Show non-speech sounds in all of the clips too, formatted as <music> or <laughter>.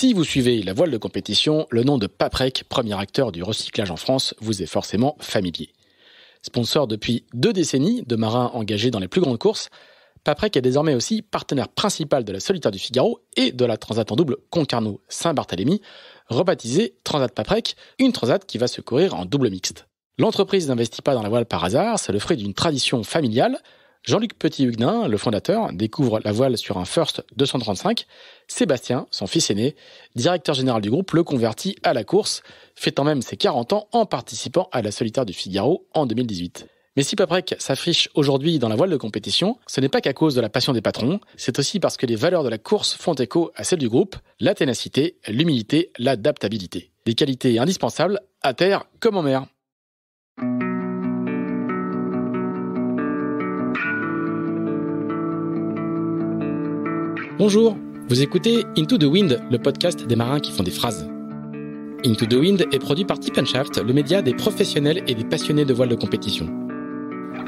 Si vous suivez la voile de compétition, le nom de Paprec, premier acteur du recyclage en France, vous est forcément familier. Sponsor depuis deux décennies de marins engagés dans les plus grandes courses, Paprec est désormais aussi partenaire principal de la Solitaire du Figaro et de la Transat en double Concarneau-Saint-Barthélemy, rebaptisée Transat Paprec, une transat qui va se courir en double mixte. L'entreprise n'investit pas dans la voile par hasard, c'est le fruit d'une tradition familiale, Jean-Luc Petit-Huguenin, le fondateur, découvre la voile sur un First 235. Sébastien, son fils aîné, directeur général du groupe, le convertit à la course, fêtant même ses 40 ans en participant à la solitaire du Figaro en 2018. Mais si Paprec s'affiche aujourd'hui dans la voile de compétition, ce n'est pas qu'à cause de la passion des patrons, c'est aussi parce que les valeurs de la course font écho à celles du groupe, la ténacité, l'humilité, l'adaptabilité. Des qualités indispensables à terre comme en mer. Bonjour, vous écoutez Into the Wind, le podcast des marins qui font des phrases. Into the Wind est produit par Tip Shaft, le média des professionnels et des passionnés de voile de compétition.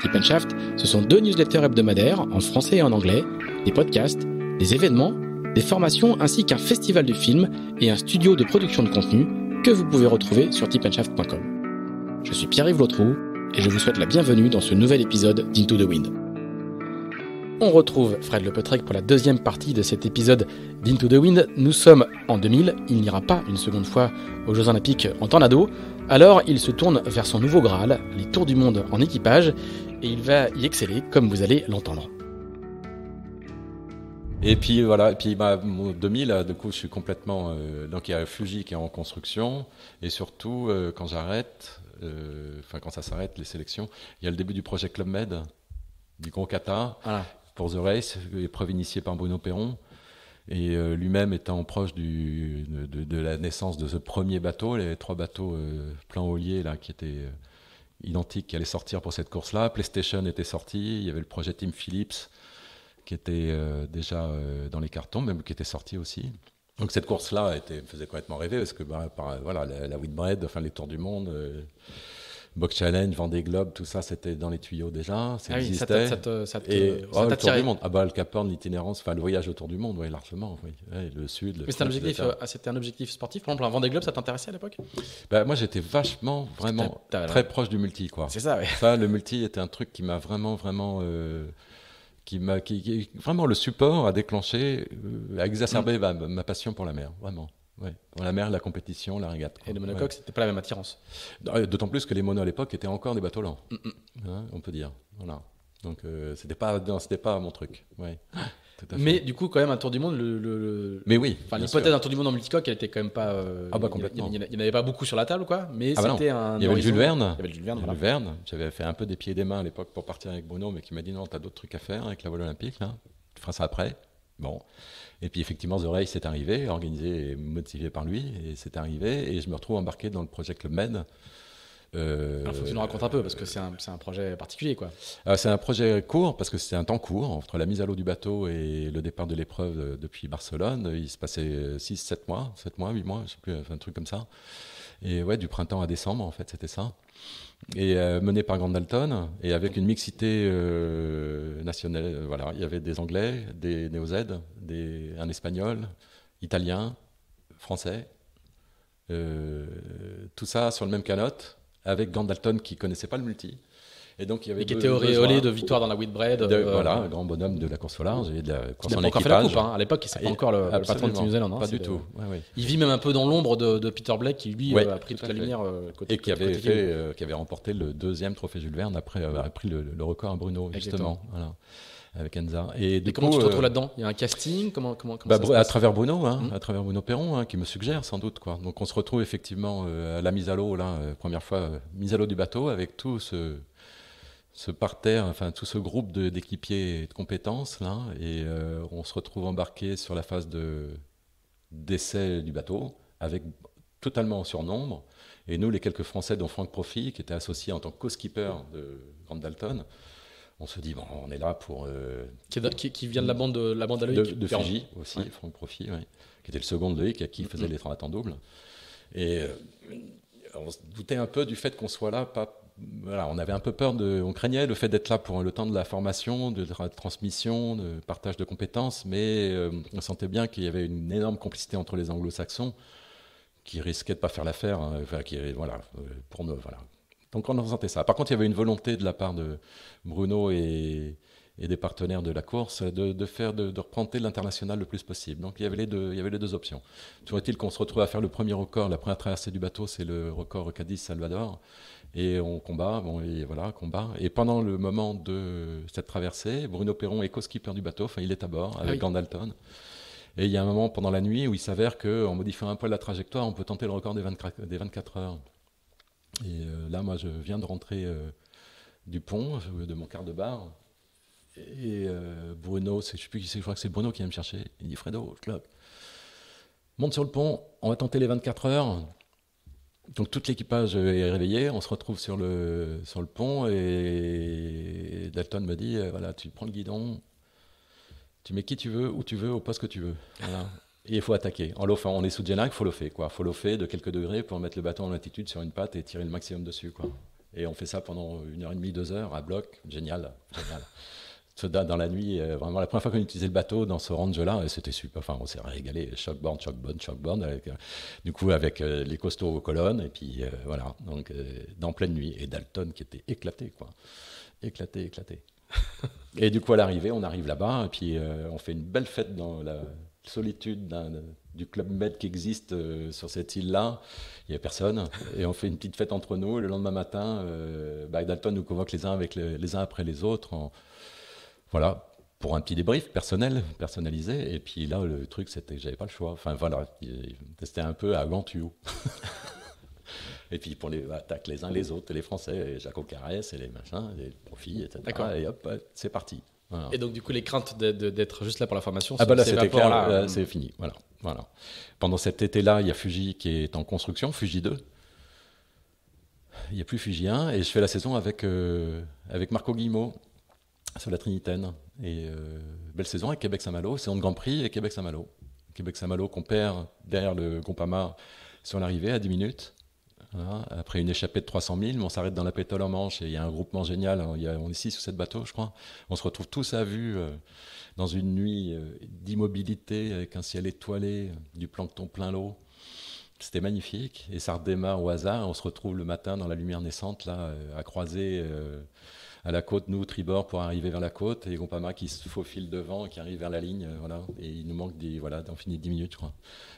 Tip Shaft, ce sont deux newsletters hebdomadaires en français et en anglais, des podcasts, des événements, des formations ainsi qu'un festival de films et un studio de production de contenu que vous pouvez retrouver sur tipandshaft.com. Je suis Pierre-Yves Lautroux et je vous souhaite la bienvenue dans ce nouvel épisode d'Into the Wind. On retrouve Fred Le pour la deuxième partie de cet épisode d'Into the Wind. Nous sommes en 2000, il n'ira pas une seconde fois aux Jeux Olympiques en tornado, alors il se tourne vers son nouveau Graal, les Tours du Monde en équipage, et il va y exceller comme vous allez l'entendre. Et puis voilà, et puis bah, mon 2000, du coup, je suis complètement. Euh, donc il y a Fuji qui est en construction, et surtout euh, quand j'arrête, euh, enfin quand ça s'arrête les sélections, il y a le début du projet Club Med du gros kata, pour The Race, épreuve initiée par Bruno Perron. Et euh, lui-même étant proche du, de, la naissance de ce premier bateau, les trois bateaux euh, plein haulier là, qui étaient euh, identiques, qui allaient sortir pour cette course-là. PlayStation était sorti, il y avait le projet Team Philips qui était euh, déjà dans les cartons, même qui était sorti aussi. Donc cette course-là me faisait complètement rêver parce que bah, voilà, la, la enfin les tours du monde, Box Challenge, Vendée Globe, tout ça, c'était dans les tuyaux déjà. Ça ah existait. Ça, et, oh, le Ah bah, l'itinérance, enfin, le voyage autour du monde, oui, largement. le sud. Mais euh, ah, c'était un, objectif, sportif. Par exemple, un Vendée Globe, ça t'intéressait à l'époque bah, Moi, j'étais vachement, vraiment très proche du multi. quoi. C'est ça, oui. le multi était un truc qui m'a vraiment, vraiment. Euh, qui m'a vraiment le support a déclenché, à euh, exacerbé mm. bah, ma passion pour la mer, vraiment. Ouais. La mer, la compétition, la régate. Et les monocoques, c'était pas la même attirance. Euh, d'autant plus que les monos à l'époque étaient encore des bateaux lents, mm, mm. Hein, on peut dire. Voilà. Donc euh, c'était pas, c'était pas mon truc. Ouais. <gasps> Mais du coup, quand même, un tour du monde, le, mais oui, enfin, l'hypothèse d'un tour du monde en multicoque, elle était quand même pas. Euh, ah bah complètement. Il n'y en avait pas beaucoup sur la table, quoi. Mais ah bah c'était un. Il y avait Jules Verne. Il y avait Jules Verne. J'avais fait un peu des pieds et des mains à l'époque pour partir avec Bruno, mais qui m'a dit non, t'as d'autres trucs à faire avec la voile olympique, là. Tu feras ça après. Bon. Et puis effectivement, The s'est arrivé, organisé et motivé par lui, et c'est arrivé, et je me retrouve embarqué dans le projet Club Med. Euh, Il ah, faut que tu nous racontes un peu parce que c'est un, un, projet particulier. quoi. Euh, c'est un projet court parce que c'est un temps court. Entre la mise à l'eau du bateau et le départ de l'épreuve euh, depuis Barcelone, il se passait 6, euh, 7 mois, 7 mois, 8 mois, je sais plus, un truc comme ça. Et ouais, du printemps à décembre, en fait, c'était ça. Et euh, mené par Gandalton et avec une mixité euh, nationale. Euh, voilà, il y avait des Anglais, des Néo-Z, un Espagnol, Italien, Français. tout ça sur le même canot, avec Gandalton qui connaissait pas le multi et donc il y avait. qui était auréolé de victoire dans la Whitbread. Euh, voilà, un grand bonhomme de la course et de la course en équipage. Fait la coupe, hein. À l'époque, il s'est pas encore le, patron de New Zealand. Hein, pas du tout. Il vit même un peu dans l'ombre de, Peter Blake, qui lui euh, a pris toute la lumière euh, côté, Et qui avait, qui avait remporté le deuxième trophée Jules Verne après avoir pris le, record à Bruno justement. avec Enza. Et, comment tu te retrouves là-dedans Il y a un casting Comment, comment, comment bah, À travers Bruno, hein. mmh. à travers Bruno Perron, qui me suggère sans doute. Donc on se retrouve effectivement à la mise à l'eau, là, première fois, mise à l'eau du bateau, avec tout ce ce parterre, enfin tout ce groupe d'équipiers et de compétences là, et euh, on se retrouve embarqué sur la phase de d'essai du bateau avec totalement en surnombre. Et nous, les quelques Français, dont Franck Profi, qui était associé en tant que co-skipper de Grand Dalton, on se dit bon, on est là pour euh, qui, vient de la bande de la bande à de, de Fiji aussi, Franck Profi, qui était le second de Loïc, à qui faisait mm-hmm. les 30 en double. Et euh, on se doutait un peu du fait qu'on soit là, pas on avait un peu peur de, on craignait le fait d'être là pour le temps de la formation, de la transmission, de partage de compétences, mais euh, on sentait bien qu'il y avait une énorme complicité entre les Anglo-Saxons qui risquaient de ne pas faire l'affaire, hein, voilà, euh, pour nous, voilà. Donc on en sentait ça. Par contre, il y avait une volonté de la part de Bruno et, des partenaires de la course de, de faire de, reprendre l'international le plus possible. Donc il y avait les deux, il y avait les deux options. Toujours est-il qu'on se retrouve à faire le premier record, la première traversée du bateau, c'est le record Cadiz-Salvador. Et on combat, bon, et voilà, combat. Et pendant le moment de cette traversée, Bruno Perron est co-skipper du bateau, il est à bord avec ah Gandalton. Et il y a un moment pendant la nuit où il s'avère qu'en modifiant un peu la trajectoire, on peut tenter le record des 24, heures. Et euh, là, moi, je viens de rentrer euh, du pont, euh, de mon quart de bar. Et Bruno, je sais plus qui c'est, je crois que c'est Bruno qui vient me chercher. Il dit Fredo, monte sur le pont, on va tenter les 24 heures donc toute l'équipage est réveillé, on se retrouve sur le, le pont et Dalton me dit euh, voilà, tu prends le guidon, tu mets qui tu veux, où tu veux, au poste que tu veux. Et il faut attaquer. En on est sous Jenac, il faut faire Il faut lofer de quelques degrés pour mettre le bâton en latitude sur une patte et tirer le maximum dessus. Quoi. Et on fait ça pendant une heure et demie, deux heures à bloc. Génial, génial dans la nuit, euh, vraiment la première fois qu'on utilisait le bateau dans ce range-là, c'était super. Enfin, on s'est régalé, shockboard, choc shockboard, avec, euh, du coup avec euh, les costauds aux colonnes, et puis voilà, donc dans pleine nuit. Et Dalton qui était éclaté, quoi. Éclaté, éclaté. <laughs> et du coup, à l'arrivée, on arrive là-bas, et puis on fait une belle fête dans la solitude du club med qui existe sur cette île-là. Il n'y a personne. Et on fait une petite fête entre nous. Le lendemain matin, bah, Dalton nous convoque les uns, avec les, uns après les autres. en voilà, pour un petit débrief personnel, personnalisé. Et puis là, le truc, c'était que j'avais pas le choix. Enfin voilà, testait un peu à Gantuo. <laughs> et puis pour les attaques les uns les autres, les Français, et Jaco Carès et les machins, les profils, etc. Et hop, c'est parti. Et donc du coup, les craintes d'être juste là pour la formation, ah, bah c'est fini. Voilà, voilà. Pendant cet été-là, il y a Fuji qui est en construction, Fuji 2. Il n'y a plus Fuji 1 et je fais la saison avec, euh, avec Marco Guillemot, sur la Trinitaine. Et euh, belle saison avec Québec-Saint-Malo, saison de Grand Prix et Québec-Saint-Malo. Québec-Saint-Malo qu'on perd derrière le Compama sur l'arrivée à 10 minutes. Hein, après une échappée de 300 000, on s'arrête dans la pétole en Manche et il y a un groupement génial. Hein. on est 6 ou 7 bateaux, je crois. On se retrouve tous à vue euh, dans une nuit euh, d'immobilité avec un ciel étoilé, du plancton plein l'eau. C'était magnifique et ça redémarre au hasard. On se retrouve le matin dans la lumière naissante, là, à croiser à la côte, nous, tribord, pour arriver vers la côte, et Gompama qui se faufile devant, qui arrive vers la ligne, euh, voilà. Et il nous manque des, voilà, finit 10 minutes, je crois.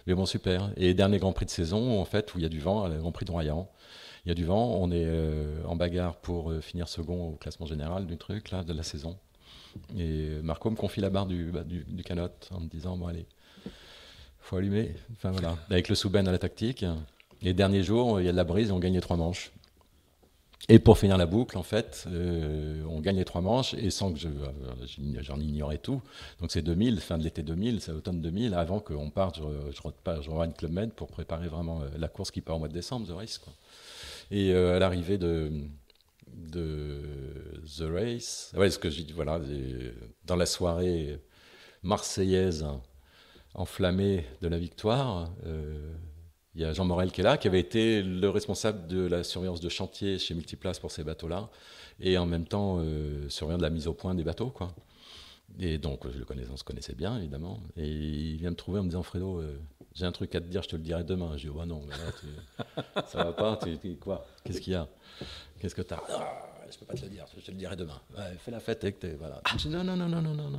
Mais bon, super. Et dernier Grand Prix de saison, en fait, où il y a du vent, le Grand Prix de Royan. Il y a du vent, on est euh, en bagarre pour euh, finir second au classement général du truc, de la saison. Et Marco me confie la barre bah, du, canot en me disant, bon, allez, faut allumer. Enfin voilà, avec le Souben à la tactique. Les derniers jours, il y a de la brise, on gagnait 3 trois manches. Et pour finir la boucle, en fait, euh, on gagne les trois manches et sans que je, euh, j'en ignorais tout. Donc c'est 2000, fin de l'été 2000, c'est automne 2000. Avant qu'on parte, je, je, à je Club Med pour préparer vraiment euh, la course qui part au mois de décembre, The Race. Et à l'arrivée de, de The Race, ouais, ce que voilà, dans la soirée marseillaise hein, enflammée de la victoire, il y a Jean Morel qui est là, qui avait été le responsable de la surveillance de chantier chez Multiplace pour ces bateaux-là, et en même temps surveillant de la mise au point des bateaux. quoi. Et donc, je le connaissais, on se connaissait bien, évidemment. Et il vient me trouver en me disant Fredo, j'ai un truc à te dire, je te le dirai demain. Je dis oh, non, là, ça va pas, tu, quoi Qu'est-ce qu'il y a Qu'est-ce que t'as Je peux pas te le dire, je te le dirai demain. fais la fête avec tes. Voilà. Je non, non, non, non, non, non,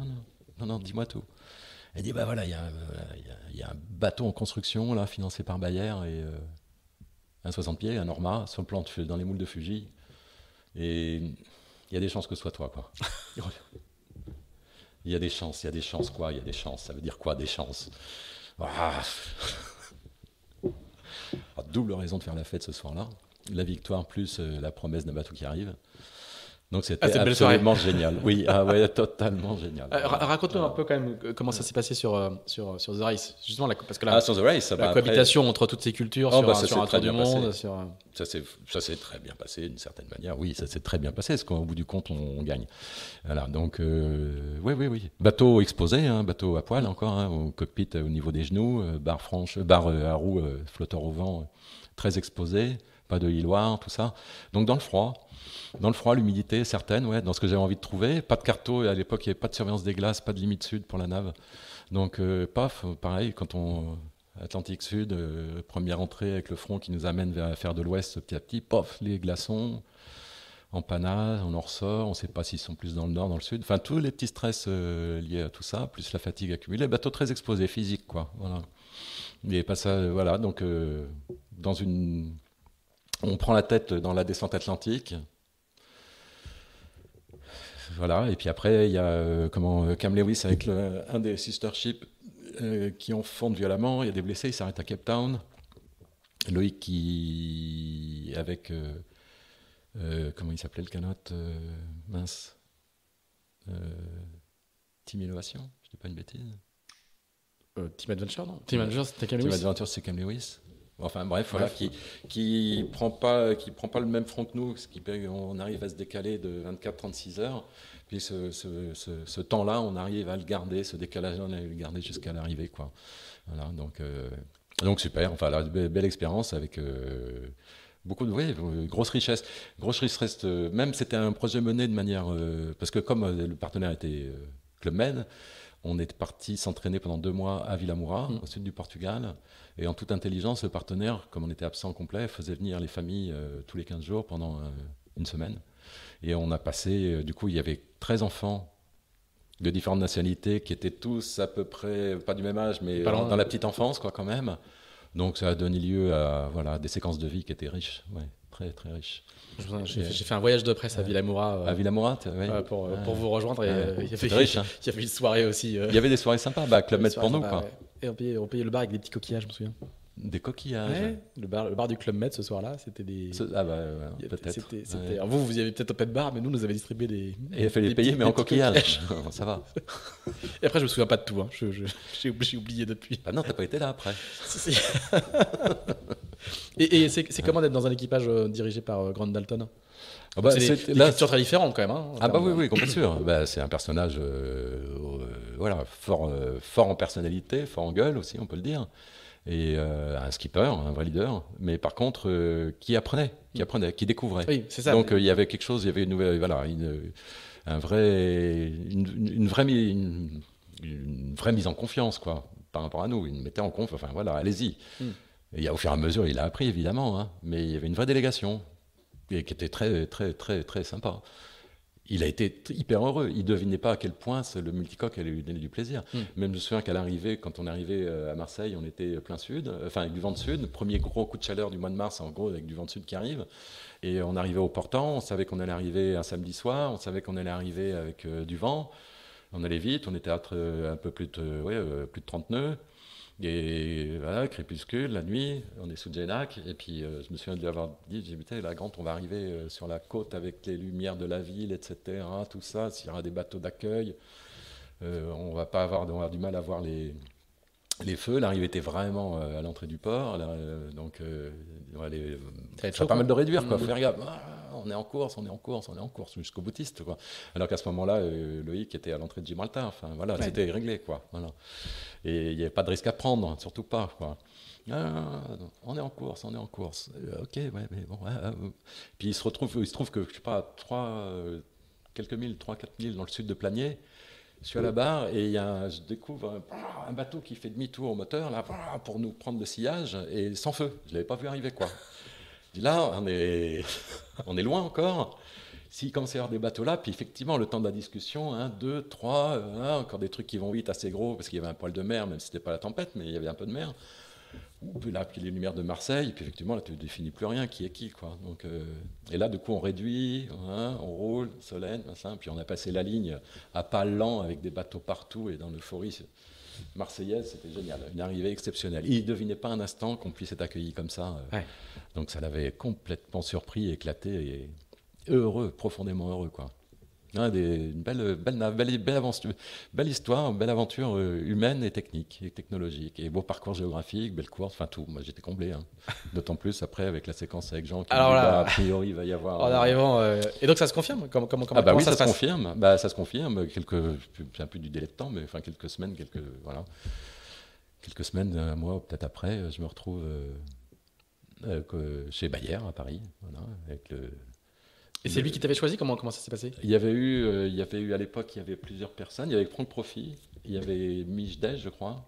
non, non, dis-moi tout. Elle dit bah voilà, il y, a un bateau en construction là, financé par Bayer et euh, un 60 pieds, un Norma, sur le plan dans les moules de Fuji. Et il y a des chances que ce soit toi, quoi. <laughs> il y a des chances, il y a des chances, quoi, il y a des chances. Ça veut dire quoi, des chances ah. <laughs> Double raison de faire la fête ce soir-là. La victoire plus euh, la promesse d'un bateau qui arrive. Donc c'était ah, absolument génial. Oui, ah <laughs> totalement génial. Euh, raconte-nous un peu quand même euh, comment ça s'est passé sur, euh, sur, sur The Race, justement, la, parce que ah, la, bah, cohabitation entre toutes ces cultures oh, sur, bah, ça un tour du monde. Ça s'est très bien passé d'une certaine manière, oui, ça s'est très bien passé, parce qu'au bout du compte, on, gagne. Voilà, donc, oui, oui, oui. Bateau exposé, hein, bateau à poil encore, hein, au cockpit au niveau des genoux, barre franche, barre à roue, flotteur au vent, très exposé, pas de hiloir, tout ça. Donc dans le froid. Dans le froid, l'humidité certaine, ouais, dans ce que j'avais envie de trouver. Pas de et à l'époque, il n'y avait pas de surveillance des glaces, pas de limite sud pour la nave. Donc, euh, paf, pareil, quand on. Atlantique Sud, euh, première entrée avec le front qui nous amène vers faire de l'ouest petit à petit, pof, les glaçons, panade on en ressort, on ne sait pas s'ils sont plus dans le nord, dans le sud. Enfin, tous les petits stress euh, liés à tout ça, plus la fatigue accumulée, bateau très exposé, physique, quoi. Voilà. Mais pas ça, voilà, donc dans une... On prend la tête dans la descente atlantique, voilà. Et puis après, il y a euh, comment euh, Cam Lewis avec un des sister ships euh, qui enfondent violemment. Il y a des blessés. Il s'arrête à Cape Town. Loïc qui avec comment il s'appelait le canot, mince. Team Innovation, je dis pas une bêtise. Team Adventure, non Team Adventure, c'était Cam Lewis. Team Adventure, c'est Cam Lewis. Enfin bref, voilà, qui qui prend pas qui prend pas le même front que nous, ce qui on arrive à se décaler de 24-36 heures. Puis ce, ce, ce, temps-là, on arrive à le garder, ce décalage, on arrive à le garder jusqu'à l'arrivée, quoi. Voilà, donc euh, donc super. Enfin, belle, expérience avec. Euh, beaucoup de grosses grosse richesse, grosse richesse. Euh, même c'était un projet mené de manière parce que comme le partenaire était Club Med, on est parti s'entraîner pendant deux mois à Vilamoura, mm. au sud du Portugal. Et en toute intelligence, le partenaire, comme on était absent complet, faisait venir les familles euh, tous les 15 jours pendant euh, une semaine. Et on a passé, euh, du coup, il y avait 13 enfants de différentes nationalités qui étaient tous à peu près, pas du même âge, mais dans, la petite enfance, quoi, quand même. Donc ça a donné lieu à voilà, des séquences de vie qui étaient riches. Ouais très riche. J'ai fait un voyage de presse à euh, Villamoura. Euh, à euh, pour, vous rejoindre. il y avait, riche, <laughs> y une soirée aussi. Il y avait des soirées sympas, bah, Club Med pour nous. Et on payait, le bar avec des petits coquillages, je me souviens. Des coquillages. le, bar, le bar du Club Med ce soir-là, c'était des. ah bah peut-être. Vous, vous y avez peut-être un de bar, mais nous, nous avait distribué des. Et il fallait les payer, mais en coquillages. <laughs> ça va. <laughs> Et après, je me souviens pas de tout. Hein. J'ai oublié depuis. Ah non, t'as pas été là après. Et, c'est comment d'être dans un équipage euh, dirigé par euh, Grand Dalton ah bah, c'est une là, très différente quand même. Hein, ah bah oui, oui, <coughs> complètement sûr. Bah, c'est un personnage euh, voilà, fort, fort en personnalité, fort en gueule aussi, on peut le dire. Et un skipper, un vrai leader, mais par contre, qui apprenait, qui mm. apprenait, qui découvrait. Oui, c'est ça. Donc il y avait quelque chose, il y avait une nouvelle, voilà, une, un vrai, une, vraie, une, vraie mise en confiance, quoi, par rapport à nous. Il nous mettait en confiance, enfin voilà, allez-y. Mm au fur et à mesure, il a appris, évidemment, hein. mais il y avait une vraie délégation, et qui était très, très, très, très sympa. Il a été hyper heureux. Il ne devinait pas à quel point le multicoque allait lui donner du plaisir. Hmm. Même je me souviens qu'à l'arrivée, quand on arrivait euh, à Marseille, on était plein sud, euh, enfin avec du vent de sud. Premier gros coup de chaleur du mois de mars, en gros, avec du vent de sud qui arrive. Et on arrivait au portant, on savait qu'on allait arriver un samedi soir, on savait qu'on allait arriver avec euh, du vent. On allait vite, on était à un peu plus plus de 30 nœuds. Et voilà, crépuscule, la nuit, on est sous Jenac. Et puis, euh, je me souviens d'avoir avoir dit, j'ai dit, la grande, on va arriver euh, sur la côte avec les lumières de la ville, etc., tout ça, s'il y aura des bateaux d'accueil, euh, on va pas avoir, on va avoir du mal à voir les, les feux. L'arrivée était vraiment euh, à l'entrée du port. Euh, donc, euh, ouais, les, ça, pas mal de réduire, quoi. Mmh. Faire gaffe. Ah, on est en course, on est en course, on est en course jusqu'au boutiste, Alors qu'à ce moment-là, Loïc était à l'entrée de Gibraltar. Enfin, voilà, c'était réglé, quoi. Voilà. Et il n'y avait pas de risque à prendre, surtout pas, quoi. Ah, on est en course, on est en course. ok, ouais, mais bon. puis il se retrouve, il se trouve que je sais pas, trois, quelques milles, trois, quatre milles dans le sud de Planier, je suis à la mm. barre et y a, je découvre un, bateau qui fait demi-tour au moteur là, pour nous prendre le sillage et sans feu. Je ne l'avais pas vu arriver. quoi. là, on est, <laughs> on est loin encore. S'il commence à y avoir des bateaux là, puis effectivement, le temps de la discussion, 1, 2, 3, encore des trucs qui vont vite, assez gros, parce qu'il y avait un poil de mer, même si ce n'était pas la tempête, mais il y avait un peu de mer. Là, puis les Lumières de Marseille, et puis effectivement, là, tu ne définis plus rien, qui est qui, quoi. Donc, euh, et là, du coup, on réduit, hein, on roule, Solène, puis on a passé la ligne à pas lent avec des bateaux partout et dans l'euphorie marseillaise, c'était génial, une arrivée exceptionnelle. Il ne devinait pas un instant qu'on puisse être accueilli comme ça. Euh, donc, ça l'avait complètement surpris, éclaté et heureux, profondément heureux, quoi. Hein, une belle, belle, belle, belle, histoire, belle aventure euh, humaine et technique et technologique. Et beau parcours géographique, belle course, enfin tout. Moi j'étais comblé. Hein. <laughs> D'autant plus après avec la séquence avec Jean. Qui Alors bah, a priori, va y avoir. En euh, arrivant. Euh, et donc ça se confirme comme comme ah bah oui, ça, se, confirme. Bah, ça se confirme. Quelques, un peu du délai de temps, mais enfin quelques semaines, quelques. Voilà. Quelques semaines, un mois, peut-être après, je me retrouve chez Bayer à Paris, avec le et c'est lui qui t'avait choisi comment, comment ça s'est passé Il y avait eu, euh, il y avait eu à l'époque, il y avait plusieurs personnes. Il y avait Prendre Profit, il y avait Mijdej, je crois.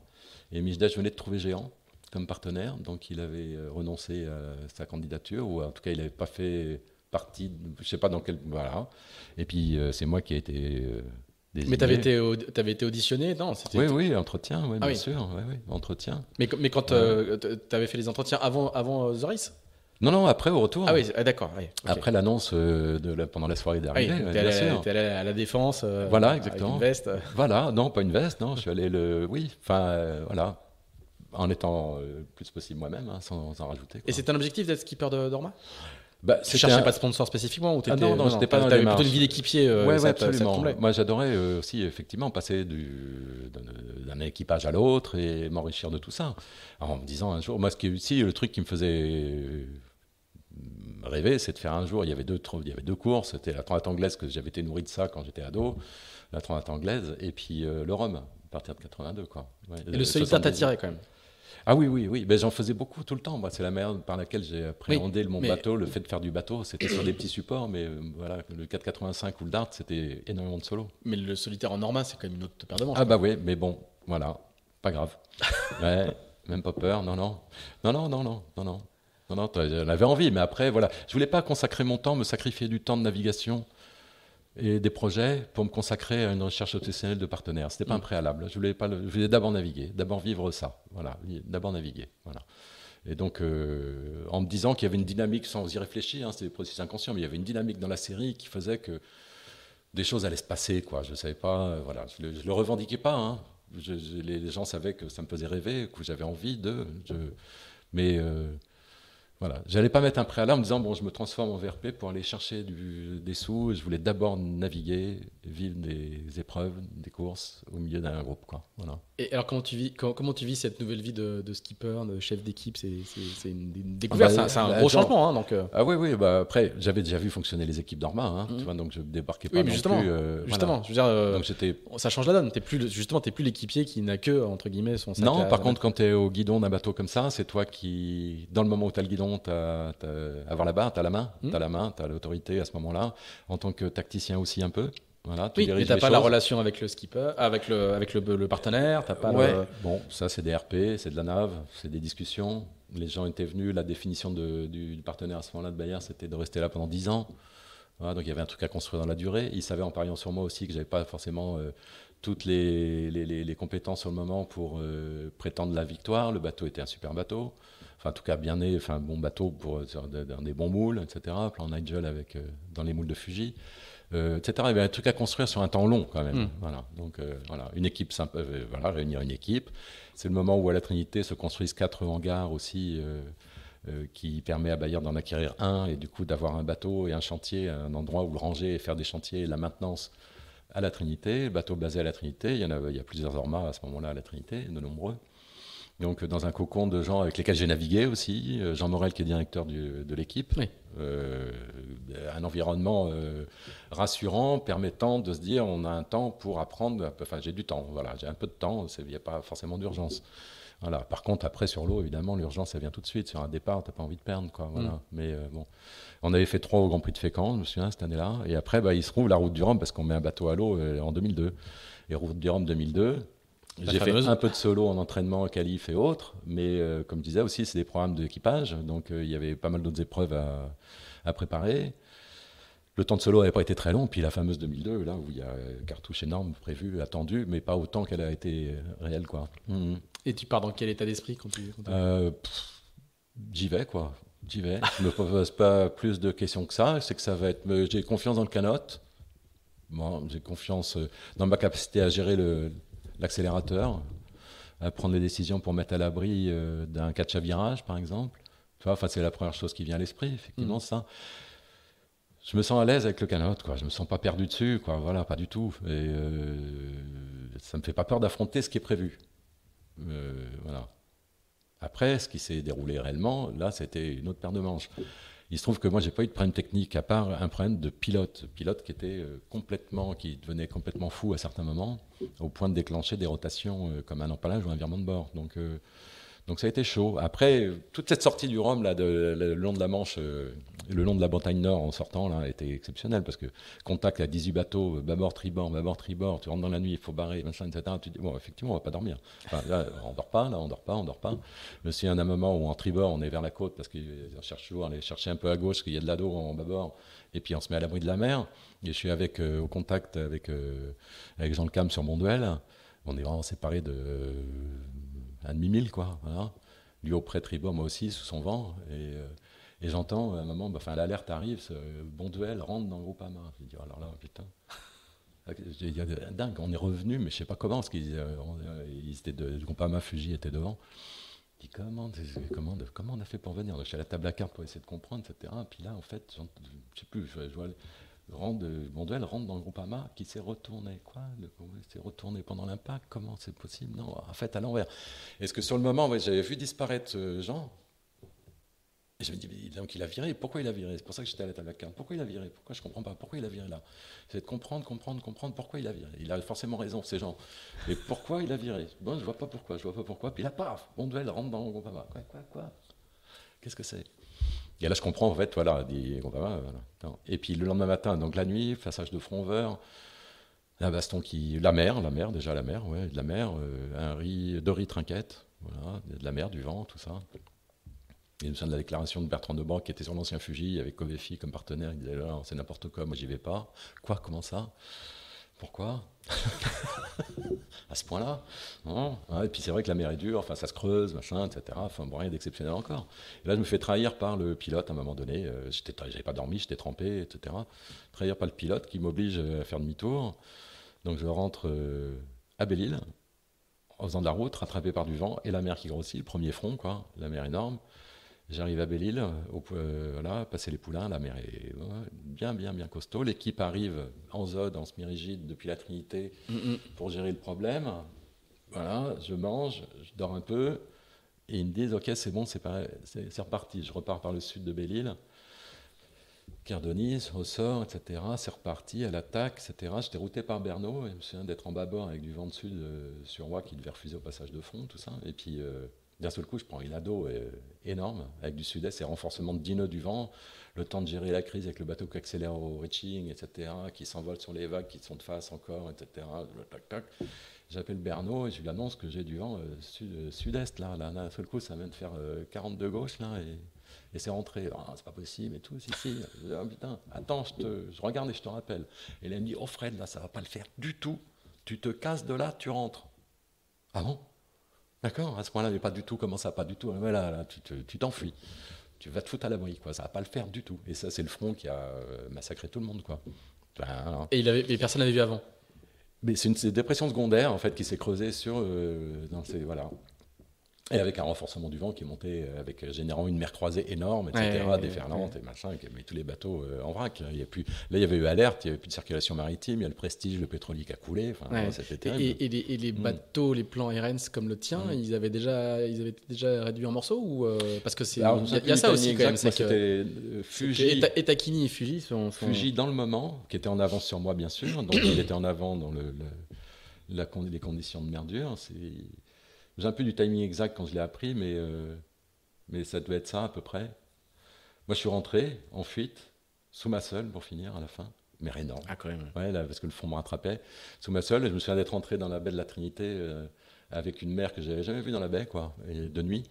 Et Mijdej venait de trouver Géant comme partenaire, donc il avait euh, renoncé à sa candidature, ou en tout cas, il n'avait pas fait partie, je ne sais pas dans quel. Voilà. Et puis, euh, c'est moi qui ai été. désigné. mais tu avais, été auditionné, non Oui, oui, entretien, oui ah bien sûr, oui oui entretien. Mais, mais quand tu avais fait les entretiens avant, avant Zoris non, non, après au retour. Ah oui, ah, d'accord. Après l'annonce euh, pendant la soirée ah d'arrivée. à la défense. Euh, voilà, exactement. une veste. <laughs> Voilà, non, pas une veste, non. Je suis allé le, oui, enfin, euh, voilà, en étant le plus possible moi-même, hein, sans, en rajouter. Et c'est un objectif d'être skipper de Dorma bah, Tu cherchais pas de sponsor spécifiquement ou ah, non, non, j'étais pas ah, dans plutôt une vie d'équipier. Euh, ouais, ouais, absolument. Moi, j'adorais euh, aussi, effectivement, passer d'un équipage à l'autre et m'enrichir de tout ça. En me disant un jour, moi, ce qui est aussi le truc qui me faisait euh, rêver, c'est de faire un jour, il y avait deux, il y avait deux courses, c'était la 30 anglaise, que j'avais été nourri de ça quand j'étais ado, la 30 anglaise, et puis le rhum, à partir de 82. Quoi. et le solitaire t'a tiré quand même ah oui, oui, oui. Ben, j'en faisais beaucoup tout le temps. c'est la manière par laquelle j'ai appréhendé le mon bateau, le fait de faire du bateau. C'était sur des petits supports, mais euh, voilà, le 485 ou le Dart, c'était énormément de solo. Mais le solitaire en Norma, c'est quand même une autre paire de manches. Ah bah oui, mais bon, voilà, pas grave. <laughs> même pas peur, non, non, non, non, non, non, non, non. Non, non, j'en avais envie, mais après, voilà. Je voulais pas consacrer mon temps, me sacrifier du temps de navigation et des projets pour me consacrer à une recherche professionnelle de partenaires. C'était pas un mm. préalable. Hein. Je voulais pas. voulais d'abord naviguer, d'abord vivre ça. Voilà. D'abord naviguer. Voilà. Et donc, euh, en me disant qu'il y avait une dynamique, sans y réfléchir, hein, c'était des processus inconscients, mais il y avait une dynamique dans la série qui faisait que des choses allaient se passer, quoi. Je ne savais pas, euh, voilà, je le, revendiquais pas. Hein. les, gens savaient que ça me faisait rêver, que j'avais envie de. mais euh, voilà, j'allais pas mettre un préalable en me disant bon, je me transforme en VRP pour aller chercher des sous. Je voulais d'abord naviguer, vivre des épreuves, des courses au milieu d'un groupe, quoi. Voilà. Et alors comment tu vis, comment, tu vis cette nouvelle vie de, skipper, de chef d'équipe C'est une, une, découverte, ah bah, c'est un, bah, gros changement, hein, donc. Euh. Ah oui, oui. Bah après, j'avais déjà vu fonctionner les équipes d'Orma hein, mhm. tu vois, donc je débarquais pas oui, mais justement, non plus, euh, justement, je veux dire, euh, ça change la donne. T'es plus justement, t'es plus l'équipier qui n'a que entre guillemets son. Sac non, par contre, quand tu es au guidon d'un bateau comme ça, c'est toi qui, dans le moment où as le guidon t'as tu avoir là-bas, tu as la main, hmm. tu as la main, tu as l'autorité à ce moment-là, en tant que tacticien aussi un peu. Voilà, tu oui, mais t'as pas la relation avec le skipper, avec le, avec le, partenaire, pas. Bon, ça c'est des RP, c'est de la nave, c'est des discussions. Les gens étaient venus. La définition du, partenaire à ce moment-là de Bayer, c'était de rester là pendant 10 ans. donc il y avait un truc à construire dans la durée. Ils savaient en pariant sur moi aussi que j'avais pas forcément euh, toutes les, compétences au moment pour euh, prétendre la victoire. Le bateau était un super bateau en tout cas bien né, enfin bon bateau pour euh, dans des bons moules, etc. Plan Nigel avec euh, dans les moules de Fuji. etc. Il y avait un truc à construire sur un temps long quand même. Hmm. Voilà. Donc euh, voilà, une équipe voilà, réunir une équipe. C'est le moment où à la Trinité se construisent quatre hangars aussi. qui permet à Bayard d'en acquérir un et du coup d'avoir un bateau et un chantier, un endroit où le ranger et faire des chantiers et la maintenance à la Trinité, bateau basé à la Trinité. Il y en a, il y a plusieurs ormas à ce moment-là à la Trinité, de nombreux donc euh, dans un cocon de gens avec lesquels j'ai navigué aussi, euh, Jean Morel qui est directeur de l'équipe, euh, un environnement rassurant, permettant de se dire on a un temps pour apprendre, enfin j'ai du temps, voilà, j'ai un peu de temps, il n'y a pas forcément d'urgence. Voilà. Par contre, après, sur l'eau, évidemment, l'urgence, ça vient tout de suite. Sur un départ, tu n'as pas envie de perdre. Quoi, mm. Mais bon, on avait fait trois au Grand Prix de Fécamp, je me souviens, cette année-là. Et après, bah, il se trouve la route du Rhum, parce qu'on met un bateau à l'eau en 2002. Et route du Rhum 2002, j'ai fait un peu de solo en entraînement, qualif et autres, mais euh, comme je disais aussi, c'est des programmes d'équipage, donc euh, il y avait pas mal d'autres épreuves à, préparer. Le temps de solo n'avait pas été très long, puis la fameuse 2002, là où il y a cartouche énorme prévue, attendue, mais pas autant qu'elle a été euh, réelle. Quoi. Mm, mm. Et tu pars dans quel état d'esprit quand tu. Euh, J'y vais, quoi. J'y vais. je ne me pose pas plus de questions que ça. C'est que ça va être. J'ai confiance dans le canot. Moi, j'ai confiance dans ma capacité à gérer le, l'accélérateur, à euh, prendre des décisions pour mettre à l'abri euh, d'un catch à virage, par exemple. Tu vois, enfin, c'est la première chose qui vient à l'esprit, effectivement, mm. ça. Je me sens à l'aise avec le canot, quoi. Je me sens pas perdu dessus, quoi. Voilà, pas du tout. Et ne euh, ça me fait pas peur d'affronter ce qui est prévu. voilà. Après, ce qui s'est déroulé réellement, là, c'était une autre paire de manches. Il se trouve que moi, j'ai pas eu de problème technique, à part un problème de pilote. Pilote qui était euh, complètement, qui devenait complètement fou à certains moments, au point de déclencher des rotations euh, comme un empalage ou un virement de bord. Donc, euh, donc ça a été chaud. Après, toute cette sortie du Rhum, là, de, le long de la Manche, euh, le long de la bretagne nord en sortant, là, était exceptionnelle parce que contact à 18 bateaux, euh, bâbord, tribord, bâbord, tribord, tu rentres dans la nuit, il faut barrer, etc. Tu dis, bon, effectivement, on va pas dormir. Enfin, là, on dort pas, là, on dort pas, on dort pas. Mais si à un moment où en tribord, on est vers la côte parce qu'on euh, cherche toujours on aller chercher un peu à gauche, qu'il y a de l'ado en bâbord, et puis on se met à l'abri de la mer. Et je suis avec, au contact avec, Jean Le Cam sur mon duel. On est vraiment séparés de à demi-mille, quoi. Voilà. Lui au prêt moi aussi, sous son vent. Et, euh, j'entends à un moment, bah, enfin, l'alerte arrive, ce bon duel rentre dans le groupe AMA. Je dis, alors oh là, putain. Dingue, on est revenu, mais je ne sais pas comment, parce qu'ils euh, euh, étaient de, le groupe AMA Fuji était devant. Je dis, comment, comment, comment on a fait pour venir Je suis à la table à cartes pour essayer de comprendre, etc. Puis là, en fait, je ne sais plus, je vois rentre, Bonduel rentre dans le groupe AMA qui s'est retourné. Quoi s'est retourné pendant l'impact Comment c'est possible Non, en fait, à l'envers. Est-ce que sur le moment, ouais, j'avais vu disparaître euh, Jean et je me dis, donc il a viré, pourquoi il a viré C'est pour ça que j'étais à la table à carte. Pourquoi il a viré Pourquoi je ne comprends pas Pourquoi il a viré là C'est de comprendre, comprendre, comprendre pourquoi il a viré. Il a forcément raison, ces gens. Mais pourquoi il a viré Bon, je ne vois pas pourquoi, je vois pas pourquoi. Puis là, paf, Bonduel rentre dans le groupe AMA. Quoi, quoi, quoi Qu'est-ce que c'est et là, je comprends, en fait, voilà, dit, voilà. Et puis le lendemain matin, donc la nuit, passage de front vert, un baston qui. La mer, la mer, déjà la mer, ouais, de la mer, euh, un riz, deux riz trinquettes, voilà, de la mer, du vent, tout ça. il nous sommes de la déclaration de Bertrand Deban, qui était sur l'ancien Fuji, avec Covefi comme partenaire, il disait là, c'est n'importe quoi, moi j'y vais pas. Quoi, comment ça pourquoi À ce point-là ah, Et puis c'est vrai que la mer est dure, enfin ça se creuse, machin, etc. Enfin rien d'exceptionnel encore. Et là, je me fais trahir par le pilote à un moment donné. Euh, j'étais, j'avais pas dormi, j'étais trempé, etc. Trahir par le pilote qui m'oblige euh, à faire demi-tour. Donc je rentre euh, à Belle-Île, en faisant de la route, rattrapé par du vent, et la mer qui grossit, le premier front, quoi, la mer énorme. J'arrive à Belle-Île, euh, voilà, passer les poulains, la mer est bien, bien, bien costaud. L'équipe arrive en zode, en semi-rigide depuis la Trinité pour gérer le problème. Voilà, je mange, je dors un peu, et ils me disent Ok, c'est bon, c'est reparti. Je repars par le sud de Belle-Île, Cardonis, ressort, etc. C'est reparti, à l'attaque, etc. J'étais routé par Bernaud, je me souviens d'être en bas-bord avec du vent de sud euh, sur moi qui devait refuser au passage de fond, tout ça. Et puis. Euh, d'un seul coup, je prends une ado euh, énorme, avec du sud-est et renforcement de dino du vent, le temps de gérer la crise avec le bateau qui accélère au reaching, etc., qui s'envole sur les vagues qui sont de face encore, etc. J'appelle Bernaud et je lui annonce que j'ai du vent euh, euh, sud-est, là. là D'un seul coup, ça vient de faire 42 gauche, là, et, c'est rentré. Ah, c'est pas possible et tout, si, si. Ah, putain, attends, je, te, regarde et je te rappelle. Et là, elle me dit, oh Fred, là, ça va pas le faire du tout. Tu te casses de là, tu rentres. Ah bon D'accord À ce point-là, mais pas du tout, comment ça, pas du tout hein, Là, tu t'enfuis. Tu, vas te foutre à l'abri, quoi. Ça va pas le faire du tout. Et ça, c'est le front qui a euh, massacré tout le monde, quoi. Hein. et il avait, mais personne l'avait vu avant c'est une, dépression secondaire en fait qui s'est creusée sur. Euh, dans ces, voilà. Et avec un renforcement du vent qui montait, euh, avec, euh, générant une mer croisée énorme, etc., déferlante et machin, qui met tous les bateaux euh, en vrac. Il y a Là, il y avait eu alerte, il n'y avait plus de circulation maritime, il y a le prestige, le pétrolier qui a coulé. Enfin, C'était Et, les, mm. bateaux, les plans RNS comme le tien, mm. ils, avaient déjà, ils avaient déjà réduit en morceaux ou, Parce que c'est. Bah, il y, a ça aussi quand même. C'était Fuji. Et Takini et Fuji sont, Fuji dans le moment, qui était en avance sur moi, bien sûr. Donc, il était en avant dans le, les conditions de mer C'est j'ai un peu du timing exact quand je l'ai appris, mais, euh, mais ça devait être ça à peu près. Moi, je suis rentré en fuite, sous ma seule pour finir à la fin. Mais énorme. Ah, quand même. Ouais, parce que le fond me rattrapait. Sous ma seule, je me souviens d'être rentré dans la baie de la Trinité euh, avec une mer que je n'avais jamais vue dans la baie, quoi, de nuit.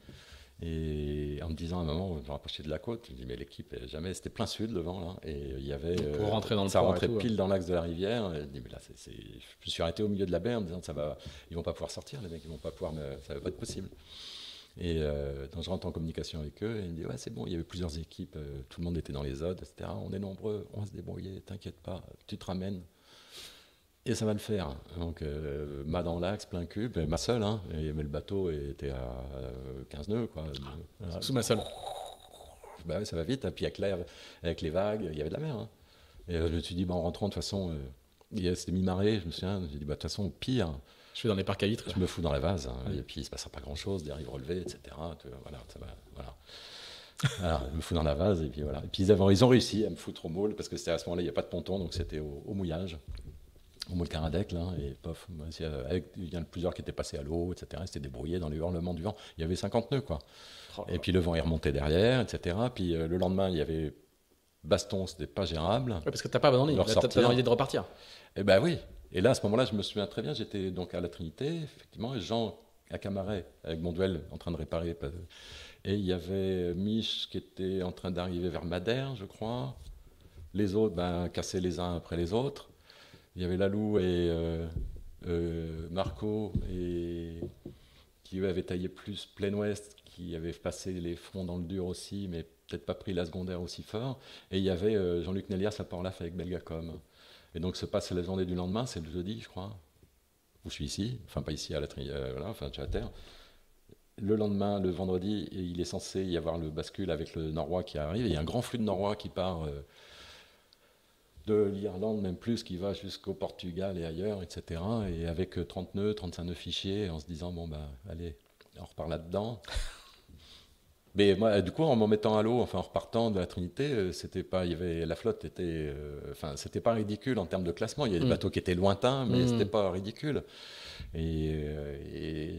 Et en me disant à un moment, je me rapprochais de la côte, je me dis, mais l'équipe, jamais, c'était plein sud le vent, là. Et il y avait. Pour euh, rentrer dans le Ça rentrait pile dans l'axe de la rivière. Et je, dis, mais là, je suis arrêté au milieu de la baie en me disant, ça va, ils vont pas pouvoir sortir, les mecs, ils vont pas pouvoir, ça va pas être possible. Et euh, donc je rentre en communication avec eux et ils me disent, ouais, c'est bon, il y avait plusieurs équipes, euh, tout le monde était dans les odds, etc. On est nombreux, on va se débrouiller, t'inquiète pas, tu te ramènes. Et ça va le faire. Donc, euh, ma dans l'axe, plein cube, ma seule, hein, et, mais le bateau était à 15 euh, nœuds, quoi. Ah. sous ma seule. Bah ça va vite. Et hein. puis avec l'air, avec les vagues, il y avait de la mer. Hein. Et euh, je me suis dit, bah, en rentrant, de toute façon, euh, c'était mi-marée, je me souviens, j'ai dit, bah, de toute façon, pire. Je suis dans les parcs à vitres. Je me fous dans la vase, hein. et puis il se passera pas grand-chose, des rives relevées, etc. voilà, ça va, voilà. Alors, je me fous dans la vase, et puis voilà. Et puis ils, ils ont réussi à me foutre au moule. parce que c'était à ce moment-là, il n'y a pas de ponton, donc c'était au, mouillage au là, et euh, avec, il y en a plusieurs qui étaient passés à l'eau, etc. Ils s'étaient dans les hurlements du vent. Il y avait 50 nœuds, quoi. Oh et puis le vent est remonté derrière, etc. Puis euh, le lendemain, il y avait baston, c'était pas gérable. Ouais, parce que t'as pas abandonné, envie de repartir. et eh ben oui. Et là, à ce moment-là, je me souviens très bien, j'étais donc à la Trinité, effectivement, et Jean à Camaret, avec mon duel, en train de réparer. Euh, et il y avait Mich qui était en train d'arriver vers Madère, je crois. Les autres, ben, cassés les uns après les autres il y avait Lalou et euh, euh, Marco et qui eux avaient taillé plus plein ouest, qui avaient passé les fronts dans le dur aussi, mais peut-être pas pris la secondaire aussi fort. Et il y avait euh, Jean-Luc Nelias à Port-Laf avec Belgacom. Et donc se passe la journée du lendemain, c'est le jeudi, je crois. Vous je suis ici, enfin pas ici à la tri voilà, enfin à terre. Le lendemain, le vendredi, il est censé y avoir le bascule avec le Norrois qui arrive. il y a un grand flux de Norrois qui part de l'Irlande même plus, qui va jusqu'au Portugal et ailleurs, etc. Et avec 30 nœuds, 35 nœuds fichiers, en se disant, bon, bah, allez, on repart là-dedans. Mais du coup, en me mettant à l'eau, enfin en repartant de la Trinité, euh, c'était pas, il y avait la flotte était, euh, enfin c'était pas ridicule en termes de classement. Il y a des mm. bateaux qui étaient lointains, mais ce mm. c'était pas ridicule. Euh,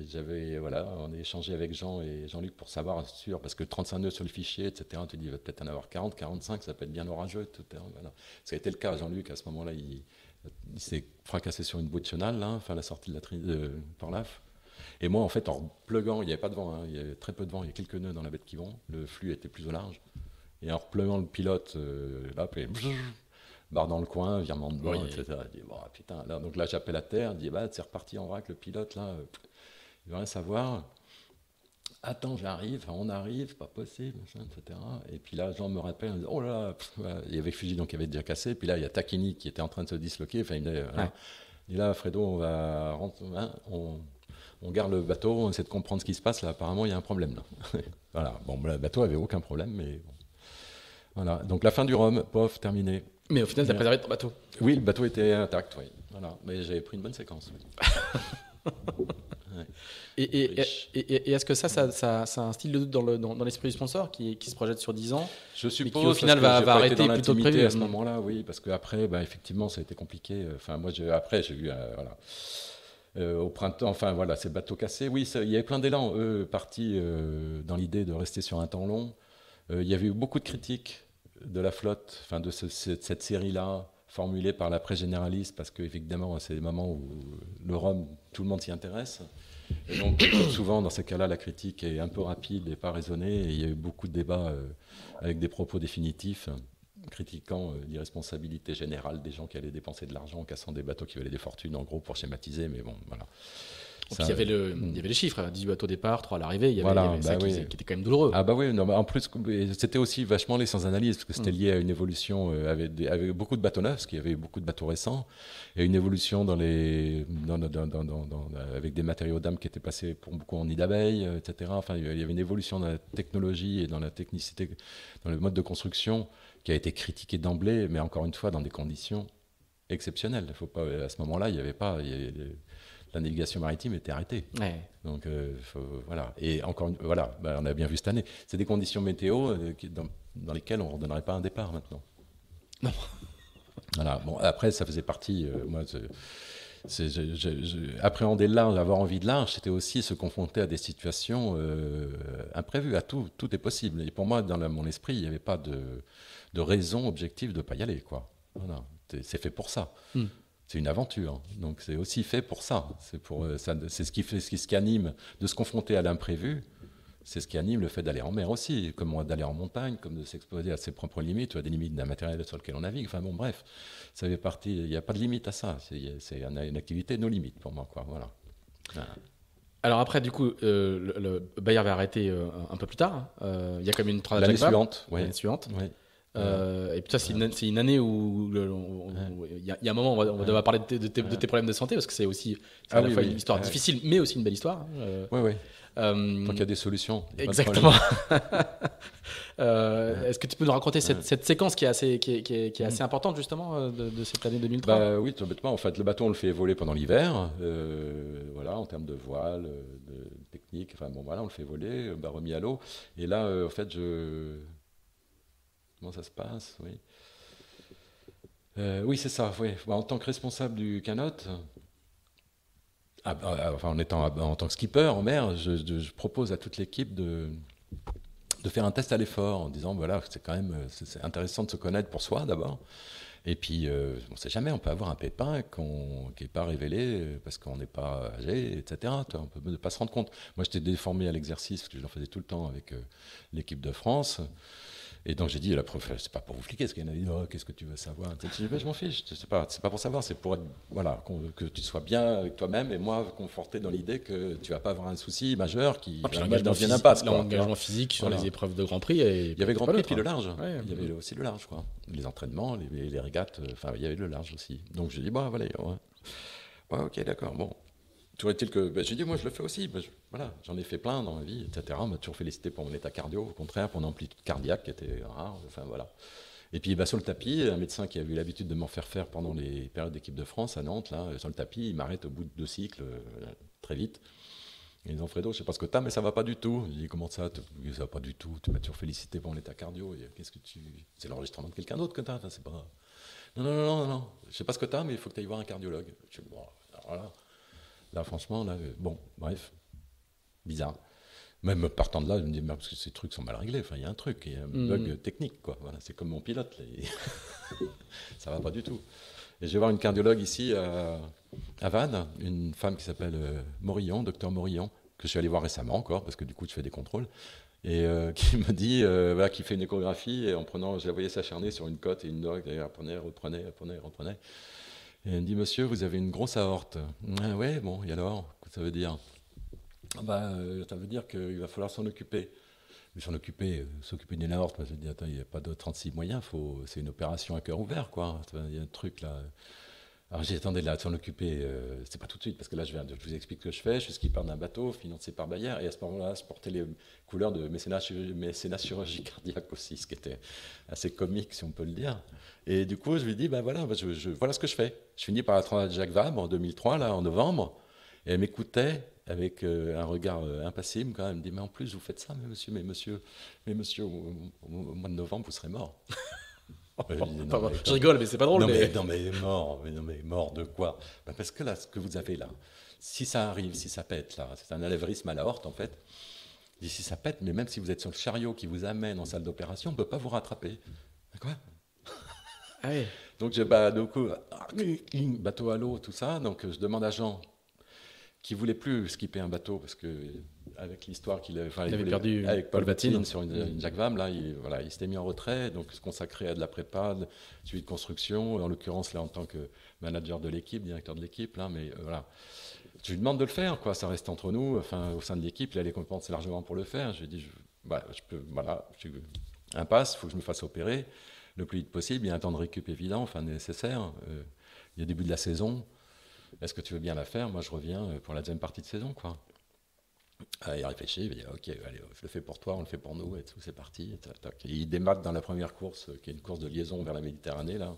et, j'avais voilà, on a échangé avec Jean et Jean-Luc pour savoir sûr, parce que 35 nœuds sur le fichier, etc. Tu dis, il va peut-être en avoir 40, 45, ça peut être bien orageux. Tout, Ça hein, a été le cas. Jean-Luc à ce moment-là, il, s'est fracassé sur une bouée de chenal, enfin la sortie de la Trinité par l'AF. Et moi, en fait, en pluguant, il n'y avait pas de vent, hein, il y avait très peu de vent, il y a quelques nœuds dans la bête qui vont, le flux était plus au large. Et en repluguant le pilote, euh, <laughs> barre dans le coin, virement de bord, etc. Bah, putain, donc là, j'appelle à terre, je dis, bah, c'est reparti en vrac, le pilote, là, il veut rien savoir. Attends, j'arrive, on arrive, pas possible, etc. Et puis là, Jean me rappelle, oh là il y avait Fuji donc il avait déjà cassé, puis là, il y a Takini qui était en train de se disloquer, enfin, il dit, Là, Fredo, on va. Hein, on, on garde le bateau, on essaie de comprendre ce qui se passe, là apparemment il y a un problème. <laughs> voilà, bon, le bateau avait aucun problème, mais Voilà, donc la fin du Rhum, pof, terminé. Mais au final, tu as préservé ton bateau euh, Oui, le bateau était intact, Voilà, mais j'avais pris une bonne séquence. <laughs> Et, et, est-ce que ça ça, ça, un style de doute dans, le, dans, l'esprit du sponsor qui, qui, se projette sur 10 ans Je suppose. qui au final va, va arrêter plutôt prévu. À ce moment-là, oui, parce qu'après, bah, effectivement, ça a été compliqué. Enfin, moi, après, j'ai eu. Euh, voilà euh, au printemps, enfin voilà, ces bateaux cassés, Oui, il y avait plein d'élan, eux, partis euh, dans l'idée de rester sur un temps long. Euh, il y avait eu beaucoup de critiques de la flotte, enfin de cette série-là, formulée par la presse généraliste, parce qu'évidemment, c'est des moments où le rhum, tout le monde s'y intéresse. Et donc, <coughs> souvent, dans ces cas-là, la critique est un peu rapide et pas raisonnée, et il y a eu beaucoup de débats avec des propos définitifs critiquant euh, l'irresponsabilité générale des gens qui allaient dépenser de l'argent en cassant des bateaux qui valaient des fortunes, en gros, pour schématiser, mais bon, voilà. il, y avait le, euh, les chiffres, 18 hein. bateaux au départ, 3 à l'arrivée, il y avait, bah qui, étaient était quand même douloureux. Ah bah oui, en plus, c'était aussi vachement les sans-analyse, parce que c'était mm. lié à une évolution euh, avec, beaucoup de bateaux neufs, parce qu'il y avait beaucoup de bateaux récents, et une évolution dans les, avec des matériaux d'âme qui étaient passés pour beaucoup en nid d'abeille, etc. Enfin, il y avait une évolution dans la technologie et dans la technicité, dans le mode de construction qui a été critiqué d'emblée, mais encore une fois dans des conditions exceptionnelles. Faut pas, à ce moment-là, il n'y avait pas, la navigation maritime était arrêtée. Donc euh, voilà. Et encore une, voilà, bah, on a bien vu cette année. C'est des conditions météo euh, dans, lesquelles on ne redonnerait pas un départ maintenant. Non. Voilà. Bon, après, ça faisait partie. Euh, moi, appréhender l'art, avoir envie de l'art, c'était aussi se confronter à des situations euh, imprévues. À tout, tout est possible. Et pour moi, dans mon esprit, il n'y avait pas de, raison objective de ne pas y aller. Quoi. C'est fait pour ça. Hmm. C'est une aventure. Donc c'est aussi fait pour ça. C'est pour euh, ça, c'est ce qui fait, ce qui, ce qui anime de se confronter à l'imprévu c'est ce qui anime le fait d'aller en mer aussi, comme d'aller en montagne, comme de s'exposer à ses propres limites ou à des limites d'un matériel sur lequel on navigue. Enfin bon, bref, ça fait partie. Il n'y a pas de limite à ça. C'est une, activité nos limites pour moi, quoi. Voilà. Alors après, du coup, euh, le, Bayer va arrêter euh, un peu plus tard. Hein. Euh, il y a quand même une transaction. L'année suivante. Ouais. L'année suivante. Ouais. Euh, et puis ça, c'est une, année où il y, a un moment, on va, on va parler de, tes problèmes de santé parce que c'est aussi ah une histoire difficile, mais aussi une belle histoire. oui, hein, euh. oui. Euh, Tant qu'il y a des solutions. Exactement. <laughs> Euh, est-ce que tu peux nous raconter cette, séquence qui est assez, qui est, mm. assez importante justement de, cette année 2003 bah, Oui, tout bêtement. En fait, le bateau, on le fait voler pendant l'hiver. voilà, en termes de voile, de technique. Enfin bon, voilà, on le fait voler, bah, remis à l'eau. Et là, en fait, je ça se passe, oui. Euh, oui, c'est ça. Bah, en tant que responsable du canot, ah, bah, euh, enfin, en, étant, ah, en tant que skipper en mer, je, propose à toute l'équipe de, de faire un test à l'effort en disant voilà, c'est quand même euh, c'est intéressant de se connaître pour soi d'abord. Et puis, on ne sait jamais, on peut avoir un pépin qui n'est pas révélé parce qu'on n'est pas âgé, etc. on peut ne pas se rendre compte. Moi, j'étais déformé à l'exercice, parce que je l'en faisais tout le temps avec l'équipe de France. Et donc j'ai dit à la prof, c'est pas pour vous fliquer, ce qu'elle a dit, oh, qu'est-ce que tu veux savoir ben, je m'en fiche, c'est pas, c'est pas pour savoir, c'est pour être, voilà, que tu sois bien avec toi-même et moi conforté dans l'idée que tu vas pas avoir un souci majeur qui ah, dans L'engagement physique sur les épreuves de Grand Prix. Et il y avait Grand Prix et puis le hein. large. il y avait aussi le large, quoi. Les entraînements, les, régates, euh, enfin il y avait le large aussi. Donc j'ai dit, bon, voilà, ok, d'accord, bon. Toujours est-il que ben, j'ai dit, moi je le fais aussi, ben, voilà, j'en ai fait plein dans ma vie, etc. On m'a toujours félicité pour mon état cardio, au contraire, pour mon amplitude cardiaque qui était rare, enfin voilà. Et puis ben, sur le tapis, un médecin qui a eu l'habitude de m'en faire faire pendant les périodes d'équipe de France à Nantes, là, sur le tapis, il m'arrête au bout de deux cycles, euh, très vite. Et ils ont Fredo, je sais pas ce que t'as, mais ça va pas du tout. Il dit comment ça, ça va pas du tout. Tu m'as toujours félicité pour mon état cardio. Qu'est-ce que tu, c'est l'enregistrement de quelqu'un d'autre que t'as, c'est pas. Non non non non non, je sais pas ce que t'as, mais il faut que tu ailles voir un cardiologue. Je dis, Là, franchement, là, euh, bon, bref, bizarre. Même partant de là, je me dis, parce que ces trucs sont mal réglés, enfin, il y a un truc, il y a un mm. bug technique, quoi. Voilà, c'est comme mon pilote, <laughs> ça va pas du tout. Et je vais voir une cardiologue ici euh, à Vannes, une femme qui s'appelle euh, Morillon, docteur Morillon, que je suis allé voir récemment encore, parce que du coup, je fais des contrôles, et <laughs> qui me dit, voilà, qui fait une échographie, et en prenant, je la voyais s'acharner sur une cote et une dogue, D'ailleurs, prenait, reprenez, reprenez, reprenez. Et elle dit, monsieur, vous avez une grosse aorte. Ah ouais, bon, et alors que ça veut dire ah bah, euh, Ça veut dire qu'il va falloir s'en occuper. Mais s'en occuper, euh, s'occuper d'une aorte, je me dis, attends, il n'y a pas d'autres 36 moyens, c'est une opération à cœur ouvert, quoi. Il y a un truc là. Alors j'ai attendu de s'en occuper, euh, c'est pas tout de suite, parce que là, je, viens je vous explique ce que je fais. Je suis skipper d'un bateau financé par Bayer, et à ce moment-là, je portais les couleurs de mécénat, mécénat chirurgie cardiaque aussi, ce qui était assez comique, si on peut le dire. Et du coup, je lui dis, ben voilà, bah, voilà ce que je fais. Je finis par la de Jacques Vabre en 2003, là, en novembre, et elle m'écoutait avec euh, un regard euh, impassible, quand même. Elle me dit, mais en plus, vous faites ça, mais monsieur, mais monsieur, mais monsieur, au mois de novembre, vous serez mort. <laughs> <laughs> je rigole, mais c'est pas drôle. Non, mais, non, mais mort, mais, non, mais mort de quoi bah, Parce que là, ce que vous avez là, si ça arrive, si ça pète, là, c'est un alévrisme à la horte en fait. D'ici si ça pète, mais même si vous êtes sur le chariot qui vous amène en salle d'opération, on ne peut pas vous rattraper. Quoi ah <laughs> Donc, j'ai bah, bateau à l'eau, tout ça. Donc, je demande à Jean, qui voulait plus skipper un bateau parce que avec l'histoire qu'il avait, perdu avec Paul Batine sur une, jack Vam, là, il, voilà, il s'était mis en retrait, donc se consacrer à de la prépa, de, suivi de construction, en l'occurrence là en tant que manager de l'équipe, directeur de l'équipe, là, mais euh, voilà. Je lui demande de le faire, quoi, ça reste entre nous, enfin, au sein de l'équipe, il a les compétences largement pour le faire. Je lui ai dit, je, voilà, bah, peux, voilà, impasse, il faut que je me fasse opérer le plus vite possible, il y a un temps de récup évident, enfin nécessaire, euh, il y a début de la saison, est-ce que tu veux bien la faire Moi, je reviens euh, pour la deuxième partie de saison, quoi il réfléchit, il dit Ok, allez, je le fais pour toi, on le fait pour nous, et tout, c'est parti. il démate dans la première course, euh, qui est une course de liaison vers la Méditerranée, là.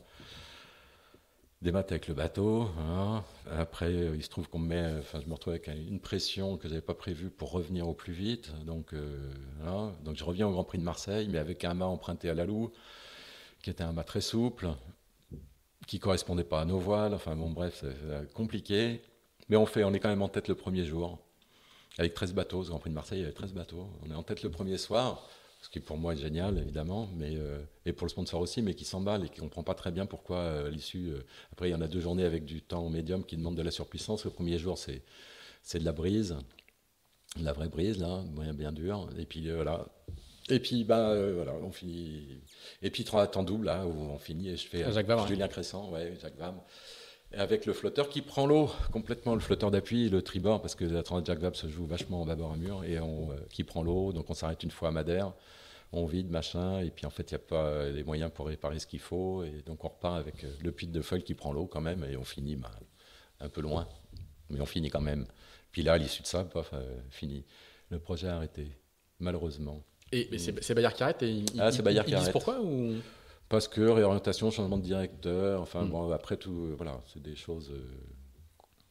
Démate avec le bateau. Hein. Après, il se trouve qu'on me met, enfin, je me retrouve avec une pression que je n'avais pas prévue pour revenir au plus vite. Donc, euh, hein. donc, je reviens au Grand Prix de Marseille, mais avec un mât emprunté à la loue, qui était un mât très souple, qui correspondait pas à nos voiles. Enfin, bon, bref, c'est compliqué. Mais on fait, on est quand même en tête le premier jour avec 13 bateaux. Ce Grand Prix de Marseille, il y avait 13 bateaux. On est en tête le premier soir, ce qui pour moi est génial, évidemment, mais, euh, et pour le sponsor aussi, mais qui s'emballe et qui ne comprend pas très bien pourquoi, euh, à l'issue. Euh, après, il y en a deux journées avec du temps médium qui demande de la surpuissance. Le premier jour, c'est, c'est de la brise, de la vraie brise, là, bien, bien dure. Et puis voilà. Et puis, bah, voilà, on finit. Et puis, trois temps double, là, où on finit, et je fais Jacques Julien hein. Crescent ouais, Jacques Vabre avec le flotteur qui prend l'eau, complètement le flotteur d'appui, le tribord, parce que la Transat Jacques se joue vachement en bord à mur, et on, euh, qui prend l'eau, donc on s'arrête une fois à Madère, on vide, machin, et puis en fait, il n'y a pas euh, les moyens pour réparer ce qu'il faut, et donc on repart avec euh, le pit de feuille qui prend l'eau quand même, et on finit bah, un peu loin, mais on finit quand même. Puis là, à l'issue de ça, fini. Le projet a arrêté, malheureusement. Et, c'est Bayard qui arrête et il, ah, ils disent pourquoi ou... Parce que réorientation, changement de directeur, enfin mm. après tout, euh, voilà, c'est des choses euh,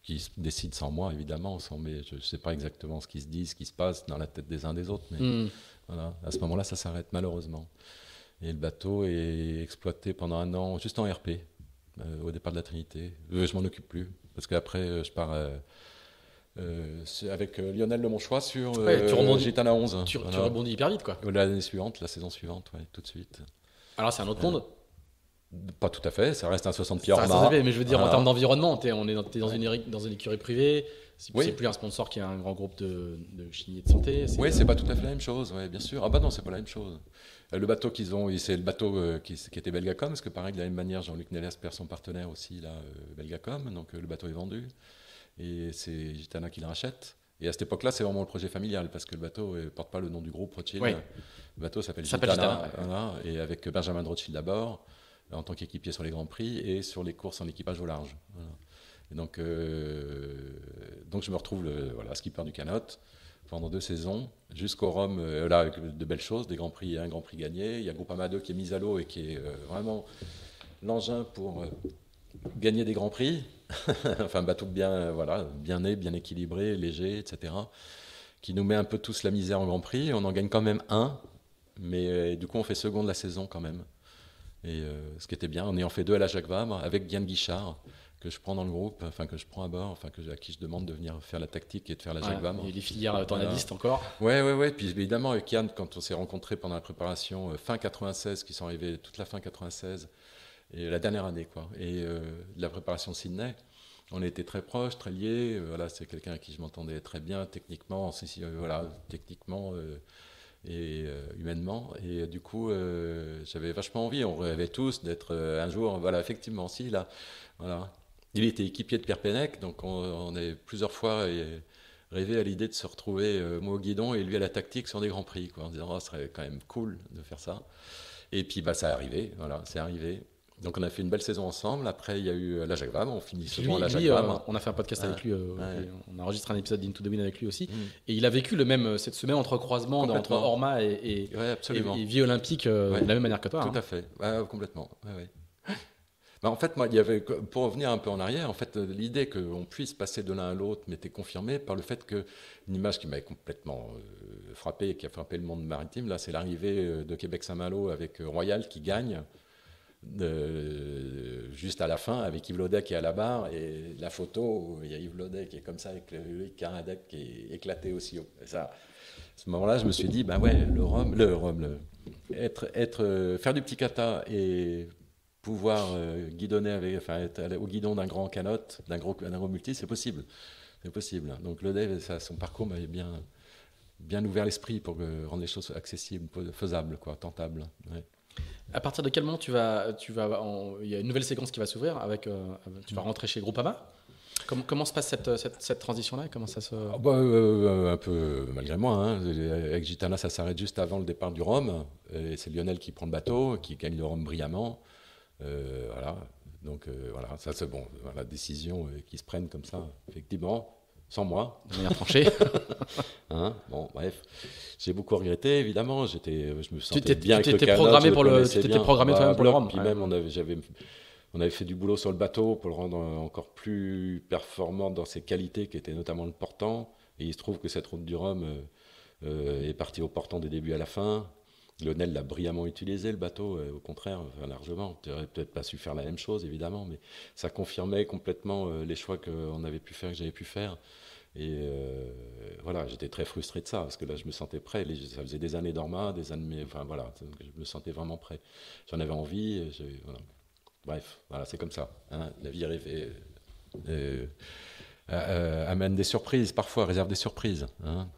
qui se décident sans moi, évidemment, mais je ne sais pas exactement ce qui se dit, ce qui se passe dans la tête des uns des autres, mais mm. voilà, à ce moment-là, ça s'arrête malheureusement. Et le bateau est exploité pendant un an juste en RP, euh, au départ de la Trinité. je m'en occupe plus, parce qu'après, je pars... avec Lionel Le Monchois sur ouais, tu rebondis, 11. Tu, rebondis hyper vite, quoi. L'année suivante, la saison suivante, tout de suite. Alors c'est un autre euh, monde Pas tout à fait, ça reste un 60 pieds Mais je veux dire, en euh. termes d'environnement, on est dans, dans, une, écurie privée, c'est plus un sponsor qui a un grand groupe de, de chimie de santé. Oui, c'est pas tout à fait la même chose, bien sûr. Ah bah non, c'est pas la même chose. Euh, le bateau qu'ils ont, c'est le bateau qui, qui était Belgacom, parce que pareil, de la même manière, Jean-Luc Nélès perd son partenaire aussi, là, Belgacom, donc le bateau est vendu. Et c'est Gitana qui le rachète. Et à cette époque-là, c'est vraiment le projet familial, parce que le bateau ne euh, porte pas le nom du groupe Rothschild. Le bateau s'appelle Gitana, et avec Benjamin de Rothschild d'abord, en tant qu'équipier sur les Grands Prix et sur les courses en équipage au large. donc, euh, donc je me retrouve le, voilà, skipper du canot pendant deux saisons, jusqu'au Rhum, euh, avec là, de belles choses, des Grands Prix, et un Grand Prix gagné, il y a Groupama 2 qui est mis à l'eau et qui est vraiment l'engin pour gagner des Grands Prix. <laughs> enfin, bateau bien, euh, voilà, bien né, bien équilibré, léger, etc. Qui nous met un peu tous la misère en Grand Prix. On en gagne quand même un, mais euh, du coup, on fait seconde de la saison quand même. Et euh, ce qui était bien, on est en fait deux à la Jacques Vabre avec Diane Guichard que je prends dans le groupe, enfin que je prends à bord, enfin que à qui je demande de venir faire la tactique et de faire la Jacques Vabre. Et les filières journalistes encore. Ouais, ouais, ouais. Puis évidemment, avec Yann, quand on s'est rencontrés pendant la préparation fin 96, qui sont arrivés toute la fin 96, et la dernière année, quoi. Et euh, de la préparation Sydney, on était très proches, très liés. Euh, voilà, c'est quelqu'un à qui je m'entendais très bien techniquement, euh, voilà, techniquement et humainement. Et du coup, j'avais vachement envie, on rêvait tous d'être un jour, voilà, effectivement, si, là, voilà. Il était équipier de Pierre Pennec, donc on, est plusieurs fois rêvé à l'idée de se retrouver, moi au guidon et lui à la tactique sur des grands prix, quoi, en disant, ah, ce serait quand même cool de faire ça. Et puis, bah, ça arrivé voilà, c'est arrivé. Donc on a fait une belle saison ensemble. Après, il y a eu euh, la Jacques On finit souvent la Jacques euh, on a fait un podcast avec lui. Euh, on a enregistré un épisode d'Into the Wind avec lui aussi. Mm. Et il a vécu le même, cette, semaine entre croisement, entre Orma et, et, vie olympique de la même manière que toi. Tout hein. à fait, complètement. <gasps> Bah, en fait, moi, il y avait, pour revenir un peu en arrière, en fait, l'idée qu'on puisse passer de l'un à l'autre m'était confirmée par le fait qu'une image qui m'avait complètement frappé et qui a frappé le monde maritime, là, c'est l'arrivée de Québec-Saint-Malo avec Royal qui gagne juste à la fin avec Yves Lodet qui est à la barre et la photo, il y a Yves Lodet qui est comme ça avec le Karadec qui est éclaté aussi haut. ça, à ce moment-là, je me suis dit, ben ouais, le rhum le, être, être, euh, faire du petit kata et pouvoir euh, avec, enfin, être au guidon d'un grand canot, d'un gros, d'un multi, c'est possible. C'est possible. Donc Lodet, ça, son parcours m'avait bien, bien ouvert l'esprit pour rendre les choses accessibles, faisables, quoi, tentables. À partir de quel moment tu vas, tu il y a une nouvelle séquence qui va s'ouvrir avec, euh, tu vas hmm. rentrer chez Groupama. Comment, se passe cette, cette, transition-là Comment ça se... Ah bah, euh, euh, un peu malgré moi. Hein. Avec Gitana, ça s'arrête juste avant le départ du Rhum. c'est Lionel qui prend le bateau, qui gagne le Rhum brillamment. voilà. Donc voilà, ça c'est bon. La décision qui se prennent comme ça, effectivement sans moi, de manière <laughs> hein, bon, bref, j'ai beaucoup regretté, évidemment. J'étais, euh, je me sentais bien. Tu étais programmé pour le, tu étais programmé toi-même pour le Puis même, on avait, j'avais, on avait fait du boulot sur le bateau pour le rendre euh, encore plus performant dans ses qualités, qui étaient notamment le portant. Et il se trouve que cette route du Rhum euh, est partie au portant des débuts à la fin, Lionel l'a brillamment utilisé, le bateau, euh, au contraire, largement. Tu n'aurais peut-être pas su faire la même chose, évidemment, mais ça confirmait complètement euh, les choix qu'on avait pu faire, que j'avais pu faire. Et euh, voilà, j'étais très frustré de ça, parce que là, je me sentais prêt. Ça faisait des années d'Orma, des années. Enfin, voilà, je me sentais vraiment prêt. J'en avais envie. Bref, voilà, c'est comme ça. Hein. La vie arrive amène des surprises, parfois réserve des surprises. Hein.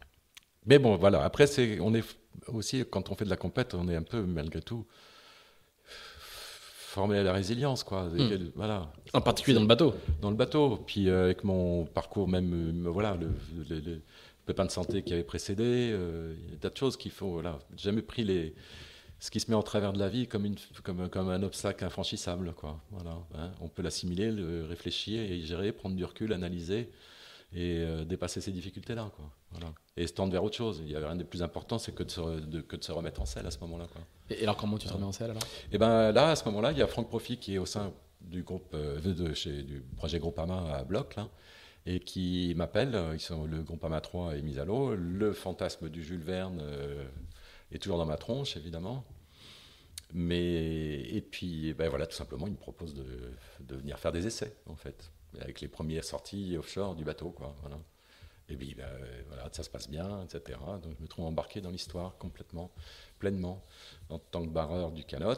Mais bon, voilà, après, c'est, on est aussi, quand on fait de la compète, on est un peu, malgré tout, formé à la résilience, quoi. Hmm. Voilà. En particulier dans le bateau. Dans le bateau. Puis euh, avec mon parcours même, euh, voilà, le, pépin de santé qui avait précédé, euh, il y a tas de choses qu'il faut. Voilà, jamais pris les ce qui se met en travers de la vie comme, une, comme, comme un obstacle infranchissable, quoi. Voilà. Hein. On peut l'assimiler, le réfléchir, et gérer, prendre du recul, analyser et euh, dépasser ces difficultés-là. Voilà. Et se tendre vers autre chose. Il n'y avait rien de plus important, c'est que de, se, que de se remettre en selle à ce moment-là. Et, et, alors, comment tu te remets en selle alors Et eh ben là, à ce moment-là, il y a Franck Profit qui est au sein du groupe euh, chez, du projet Groupama à Bloc, là, et qui m'appelle. Euh, ils sont le Groupama 3 est mis à l'eau. Le fantasme du Jules Verne est toujours dans ma tronche, évidemment. Mais et puis, ben voilà, tout simplement, il me propose de, de venir faire des essais, en fait avec les premières sorties offshore du bateau. Quoi, voilà. Et puis ben, voilà, ça se passe bien, etc. Donc je me trouve embarqué dans l'histoire complètement, pleinement, en tant que barreur du canot.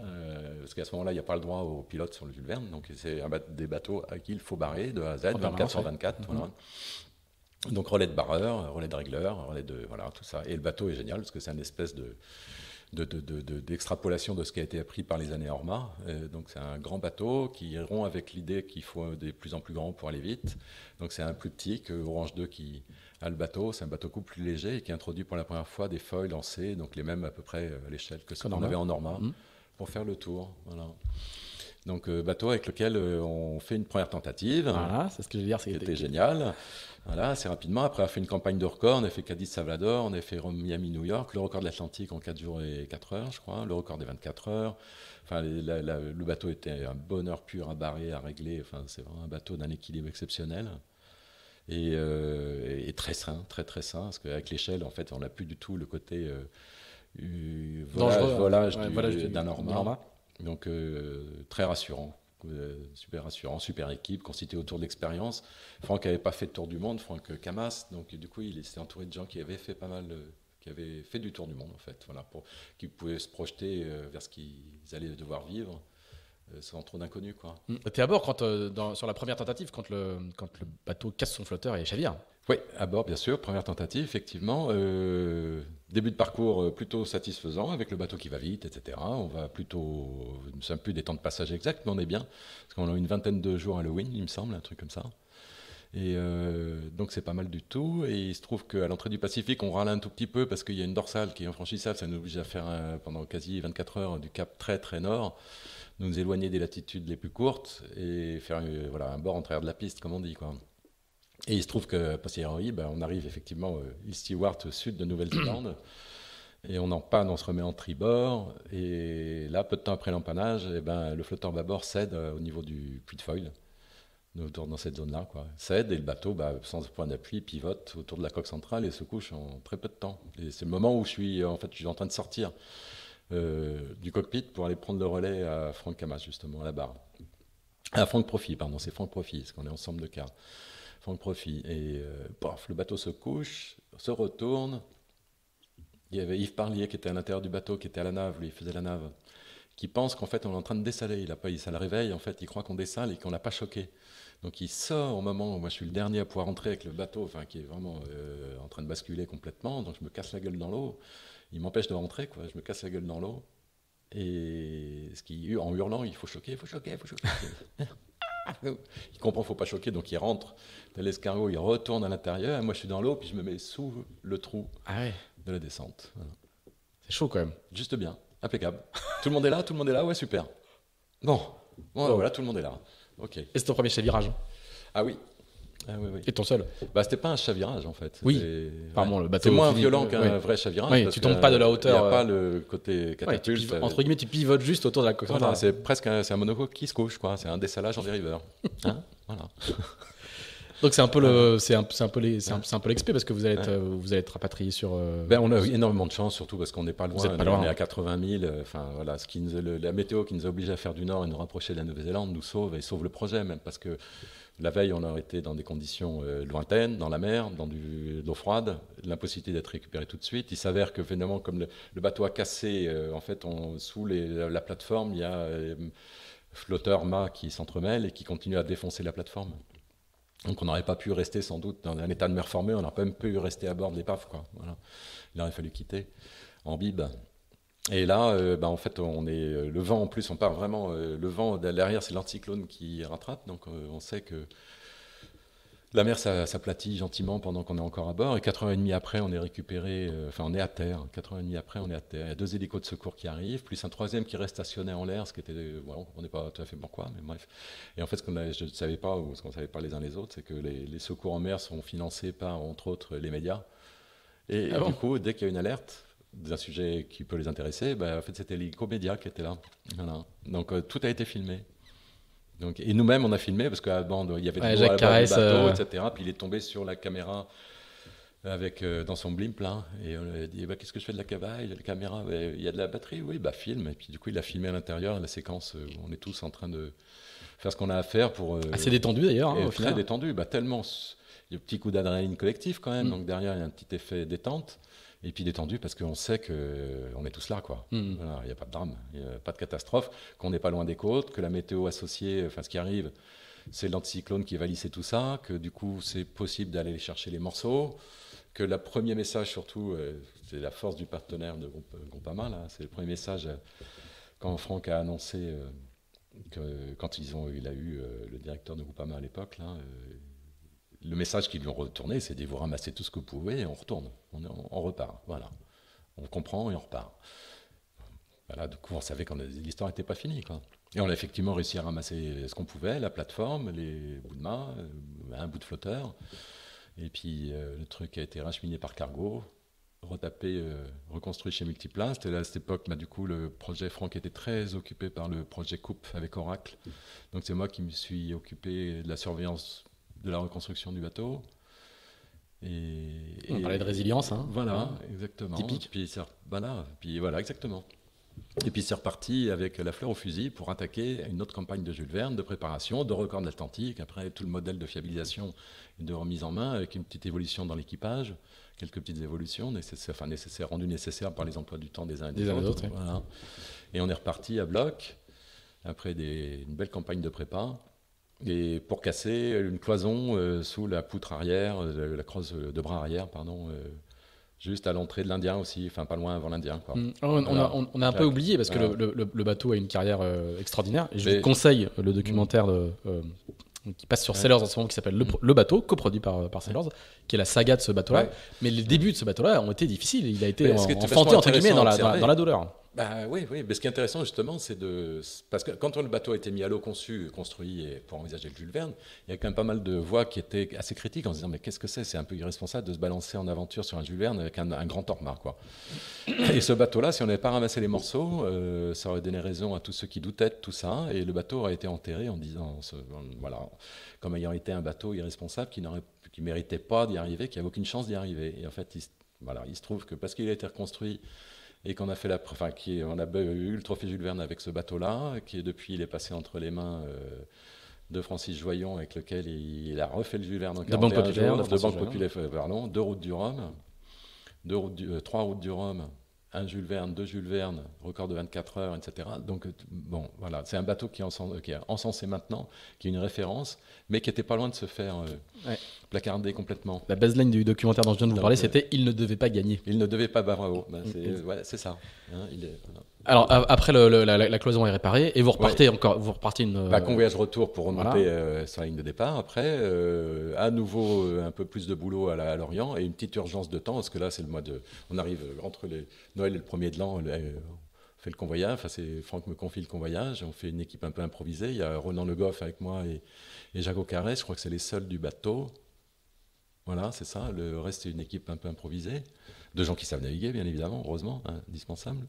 Euh, parce qu'à ce moment-là, il n'y a pas le droit aux pilotes sur le Jules Verne, donc c'est des bateaux à qui il faut barrer de A à Z, 24 sur 24. Donc relais de barreur, relais de régleur, relais de. Voilà, tout ça. Et le bateau est génial parce que c'est une espèce de d'extrapolation de, de, ce qui a été appris par les années Orma. Euh, donc c'est un grand bateau qui iront avec l'idée qu'il faut des plus en plus grands pour aller vite. Donc c'est un plus petit que Orange 2 qui a le bateau. C'est un bateau beaucoup plus léger et qui introduit pour la première fois des feuilles lancées, donc les mêmes à peu près euh, à l'échelle que ce qu'on avait en Orma, mhm. pour faire le tour. Voilà. Donc euh, bateau avec lequel on fait une première tentative. Voilà, c'est ce que je veux dire, c'était génial. Voilà, assez rapidement. Après, on a fait une campagne de record. On a fait Cadiz Salvador, on a fait Miami New York, le record de l'Atlantique en 4 jours et 4 heures, je crois, le record des 24 heures. Enfin, le bateau était un bonheur pur à barrer, à régler. Enfin, c'est vraiment un bateau d'un équilibre exceptionnel. Et, euh, très sain, très très sain, parce qu'avec l'échelle, en fait, on n'a plus du tout le côté euh, volage, hein. volage euh, d'un Donc très rassurant. Euh, super assurant, super équipe, constituée autour de l'expérience. Franck n'avait pas fait de tour du monde, Franck Camas, donc du coup il s'est entouré de gens qui avaient fait pas mal, qui avaient fait du tour du monde en fait, voilà, pour, qui pouvaient se projeter euh, vers ce qu'ils allaient devoir vivre. Euh, sans trop d'inconnus. Mmh. Tu à bord quand, euh, sur la première tentative, quand le, bateau casse son flotteur et chavire Oui, à bord, bien sûr. Première tentative, effectivement. Euh, début de parcours plutôt satisfaisant, avec le bateau qui va vite, etc. On va plutôt. Nous ne sommes plus des temps de passage exacts, mais on est bien. Parce qu'on a une vingtaine de jours à Halloween, il me semble, un truc comme ça. Et donc c'est pas mal du tout. Et il se trouve qu'à l'entrée du Pacifique, on râle un tout petit peu parce qu'il y a une dorsale qui est infranchissable. Ça nous oblige à faire euh, pendant quasi 24 heures du cap très très nord, nous éloigner des latitudes les plus courtes et faire euh, voilà, un bord en travers de la piste, comme on dit. Quoi. Et il se trouve que passé à ben, on arrive effectivement euh, Stewart au sud de Nouvelle-Zélande. et on en panne, on se remet en tribord. Et là, peu de temps après l'empannage, et eh ben, le flotteur bâbord cède euh, au niveau du puits de foil autour dans cette zone-là. Quoi. Ça aide et le bateau, bah, sans point d'appui, pivote autour de la coque centrale et se couche en très peu de temps. Et c'est le moment où je suis en fait je suis en train de sortir euh, du cockpit pour aller prendre le relais à Franck Camas justement à la barre. À ah, Franck Profit, pardon, c'est Franck Profit, parce qu'on est ensemble de quarts. Franck Profit. Et euh, le bateau se couche, se retourne. Il y avait Yves Parlier qui était à l'intérieur du bateau, qui était à la nave, lui, il faisait la nave qui pense qu'en fait on est en train de dessaler. Il a pas, ça le réveille, en fait, il croit qu'on dessale et qu'on l'a pas choqué. Donc il sort au moment où moi je suis le dernier à pouvoir rentrer avec le bateau, enfin qui est vraiment euh, en train de basculer complètement. Donc je me casse la gueule dans l'eau. Il m'empêche de rentrer, quoi. Je me casse la gueule dans l'eau. Et ce qui, en hurlant, il faut choquer, il faut choquer, il faut choquer. <laughs> il comprend, faut pas choquer, donc il rentre dans l'escargot, il retourne à l'intérieur. Moi, je suis dans l'eau, puis je me mets sous le trou ah de la descente. C'est chaud quand même. Juste bien. Impeccable. <laughs> tout le monde est là, tout le monde est là, ouais, super. Bon, voilà, tout le monde est là. Ok. Et c'est ton premier chavirage Ah oui. Ah, oui, Et ton seul bah, C'était pas un chavirage en fait. Oui. C'est moins violent qu'un vrai chavirage. Oui, tu tombes pas de la hauteur. Il n'y a pas euh. le côté catapulte. Euh. entre guillemets, tu pivotes juste autour de la coque. c'est presque un, un monocoque qui se couche, quoi. C'est un dessalage en dériveur. <laughs> hein voilà. <laughs> Donc c'est un peu le, c'est un, peu les, parce que vous allez être, euh, vous allez rapatrié sur. Euh, ben, on a eu énormément de chance, surtout parce qu'on n'est pas loin. on est hein. à 80 000. Euh, enfin voilà, la météo qui nous oblige à faire du Nord et nous rapprocher de la Nouvelle-Zélande nous sauve et sauve le projet même parce que. La veille, on a été dans des conditions lointaines, dans la mer, dans de l'eau froide, l'impossibilité d'être récupéré tout de suite. Il s'avère que finalement, comme le, bateau a cassé, en fait, on, sous la, plateforme, il y a flotteur mât qui s'entremêlent et qui continue à défoncer la plateforme. Donc on n'aurait pas pu rester sans doute dans un état de mer formée, on n'aurait pas même pu rester à bord de l'épave. Voilà. Il aurait fallu quitter en bib. Et là, euh, bah, en fait, on est euh, le vent en plus, on part vraiment. Euh, le vent derrière, c'est l'anticyclone qui rattrape, donc on sait que la mer s'aplatit gentiment pendant qu'on est encore à bord, et 4 heures et demie après, on est récupéré, euh, enfin on est à terre. 4 heures et après, on est à terre. Il y a deux hélicos de secours qui arrivent, plus un troisième qui reste stationné en l'air, ce qui était, euh, on n'est pas tout à fait pourquoi, mais bref. Et en fait, ce qu'on je ne savais pas, ou ce qu'on savait pas les uns les autres, c'est que les, secours en mer sont financés par, entre autres, les médias. Et, ah du coup, dès qu'il y a une alerte, d'un sujet qui peut les intéresser, bah, en fait, c'était l'hélico média qui était là. Voilà. Donc euh, tout a été filmé. Donc, et nous-mêmes, on a filmé parce qu'à bande, il y avait des bateaux, etc. Puis il est tombé sur la caméra euh, avec, euh, dans son blimp là. Et on lui a dit bah, Qu'est-ce que je fais de la cavaille La caméra, il y a de la batterie Oui, bah filme. Et puis du coup, il a filmé à l'intérieur la séquence euh, où on est tous en train de faire ce qu'on a à faire pour. Assez ah, détendu d'ailleurs. Hein, très détendu, bah, tellement. Il y a un petit coup d'adrénaline collectif quand même. Mm. Donc derrière, il y a un petit effet détente et puis détendu parce qu'on sait qu'on euh, est tous là, quoi. Mm. Il n'y a pas de drame, pas de catastrophe, qu'on n'est pas loin des côtes, que la météo associée, euh, enfin ce qui arrive, c'est l'anticyclone qui va lisser tout ça, que du coup c'est possible d'aller chercher les morceaux, que le premier message surtout, euh, c'est la force du partenaire de groupe, Groupama, c'est le premier message quand Franck a annoncé que quand ils ont, il a eu le directeur de Groupama à l'époque, là, le message qu'ils lui ont retourné, c'est de vous ramasser tout ce que vous pouvez et on retourne, on, repart. Voilà. On comprend et on repart. Voilà, du coup, on savait que l'histoire n'était pas finie. Et on a effectivement réussi à ramasser ce qu'on pouvait, la plateforme, les bouts de main, euh, un bout de flotteur. Et puis, euh, le truc a été racheminé par cargo, retapé, euh, reconstruit chez Multiplast. C'était là, à cette époque, bah, du coup, le projet Franck était très occupé par le projet Coupe avec Oracle. Mmh. Donc, c'est moi qui me suis occupé de la surveillance de la reconstruction du bateau. Et, on parlait de résilience, hein. Voilà, hein. exactement. Typique. Puis, voilà, puis voilà, exactement. Et puis c'est reparti avec la fleur au fusil pour attaquer une autre campagne de Jules Verne, de préparation, de record de l'Atlantique, après tout le modèle de fiabilisation et de remise en main, avec une petite évolution dans l'équipage, quelques petites évolutions nécessaires, enfin nécessaires, rendues nécessaires par les emplois du temps des uns et des, autres. Et on est reparti à bloc, après une belle campagne de prépa, et pour casser une cloison euh, sous la poutre arrière, euh, la crosse de bras arrière, pardon, euh, juste à l'entrée de l'Indien aussi, enfin pas loin avant l'Indien. Mm. Oh, on, a, un peu oublié parce que le, bateau a une carrière extraordinaire je vous conseille le documentaire mm. qui passe sur Sailors en ce moment qui s'appelle le, mm. bateau, coproduit par, Sailors, qui est la saga de ce bateau-là. Mais les débuts de ce bateau-là ont été difficiles, il a été enfanté entre guillemets dans la douleur. Bah oui, oui. Mais ce qui est intéressant, justement, c'est de. Parce que quand le bateau a été mis à l'eau, conçu, construit et pour envisager le Jules Verne, il y a quand même pas mal de voix qui étaient assez critiques en se disant Mais qu'est-ce que c'est C'est un peu irresponsable de se balancer en aventure sur un Jules Verne avec un, grand torma, quoi. Et ce bateau-là, si on n'avait pas ramassé les morceaux, euh, ça aurait donné raison à tous ceux qui doutaient de tout ça. Et le bateau aurait été enterré en disant Voilà, comme ayant été un bateau irresponsable qui n'aurait qui méritait pas d'y arriver, qui n'avait aucune chance d'y arriver. Et en fait, il, voilà, il se trouve que parce qu'il a été reconstruit et qu'on a fait la, enfin, qui, on a eu le trophée Jules Verne avec ce bateau-là, qui depuis il est passé entre les mains euh, de Francis Joyon, avec lequel il, a refait le Jules Verne en de Banque Populaire, de, Populaire, euh, pardon, deux routes du Rhum, routes du, euh, trois routes du Rhum, un Jules Verne, deux Jules Verne, record de 24 heures, etc. Donc, bon, voilà, c'est un bateau qui est, encensé, maintenant, qui est une référence, mais qui n'était pas loin de se faire euh, placarder complètement. La baseline du documentaire dont je viens de vous parler, euh, c'était Il ne devait pas gagner. Il ne devait pas, bah, bravo. Bah, mm, mm. c'est ça. Hein, alors après la, cloison est réparée et vous repartez encore, vous repartez une. Bah, convoyage retour pour remonter sa euh, sur la ligne de départ. Après, euh, à nouveau euh, un peu plus de boulot à, l'Orient et une petite urgence de temps parce que là c'est le mois de, on arrive entre les Noël et le premier de l'an. on fait le convoyage, enfin c'est Franck me confie le convoyage, on fait une équipe un peu improvisée, il y a Ronan Le Goff avec moi et, et Jaco je crois que c'est les seuls du bateau, voilà, c'est ça. Le reste, est une équipe un peu improvisée, de gens qui savent naviguer, bien évidemment, heureusement, indispensable. <laughs>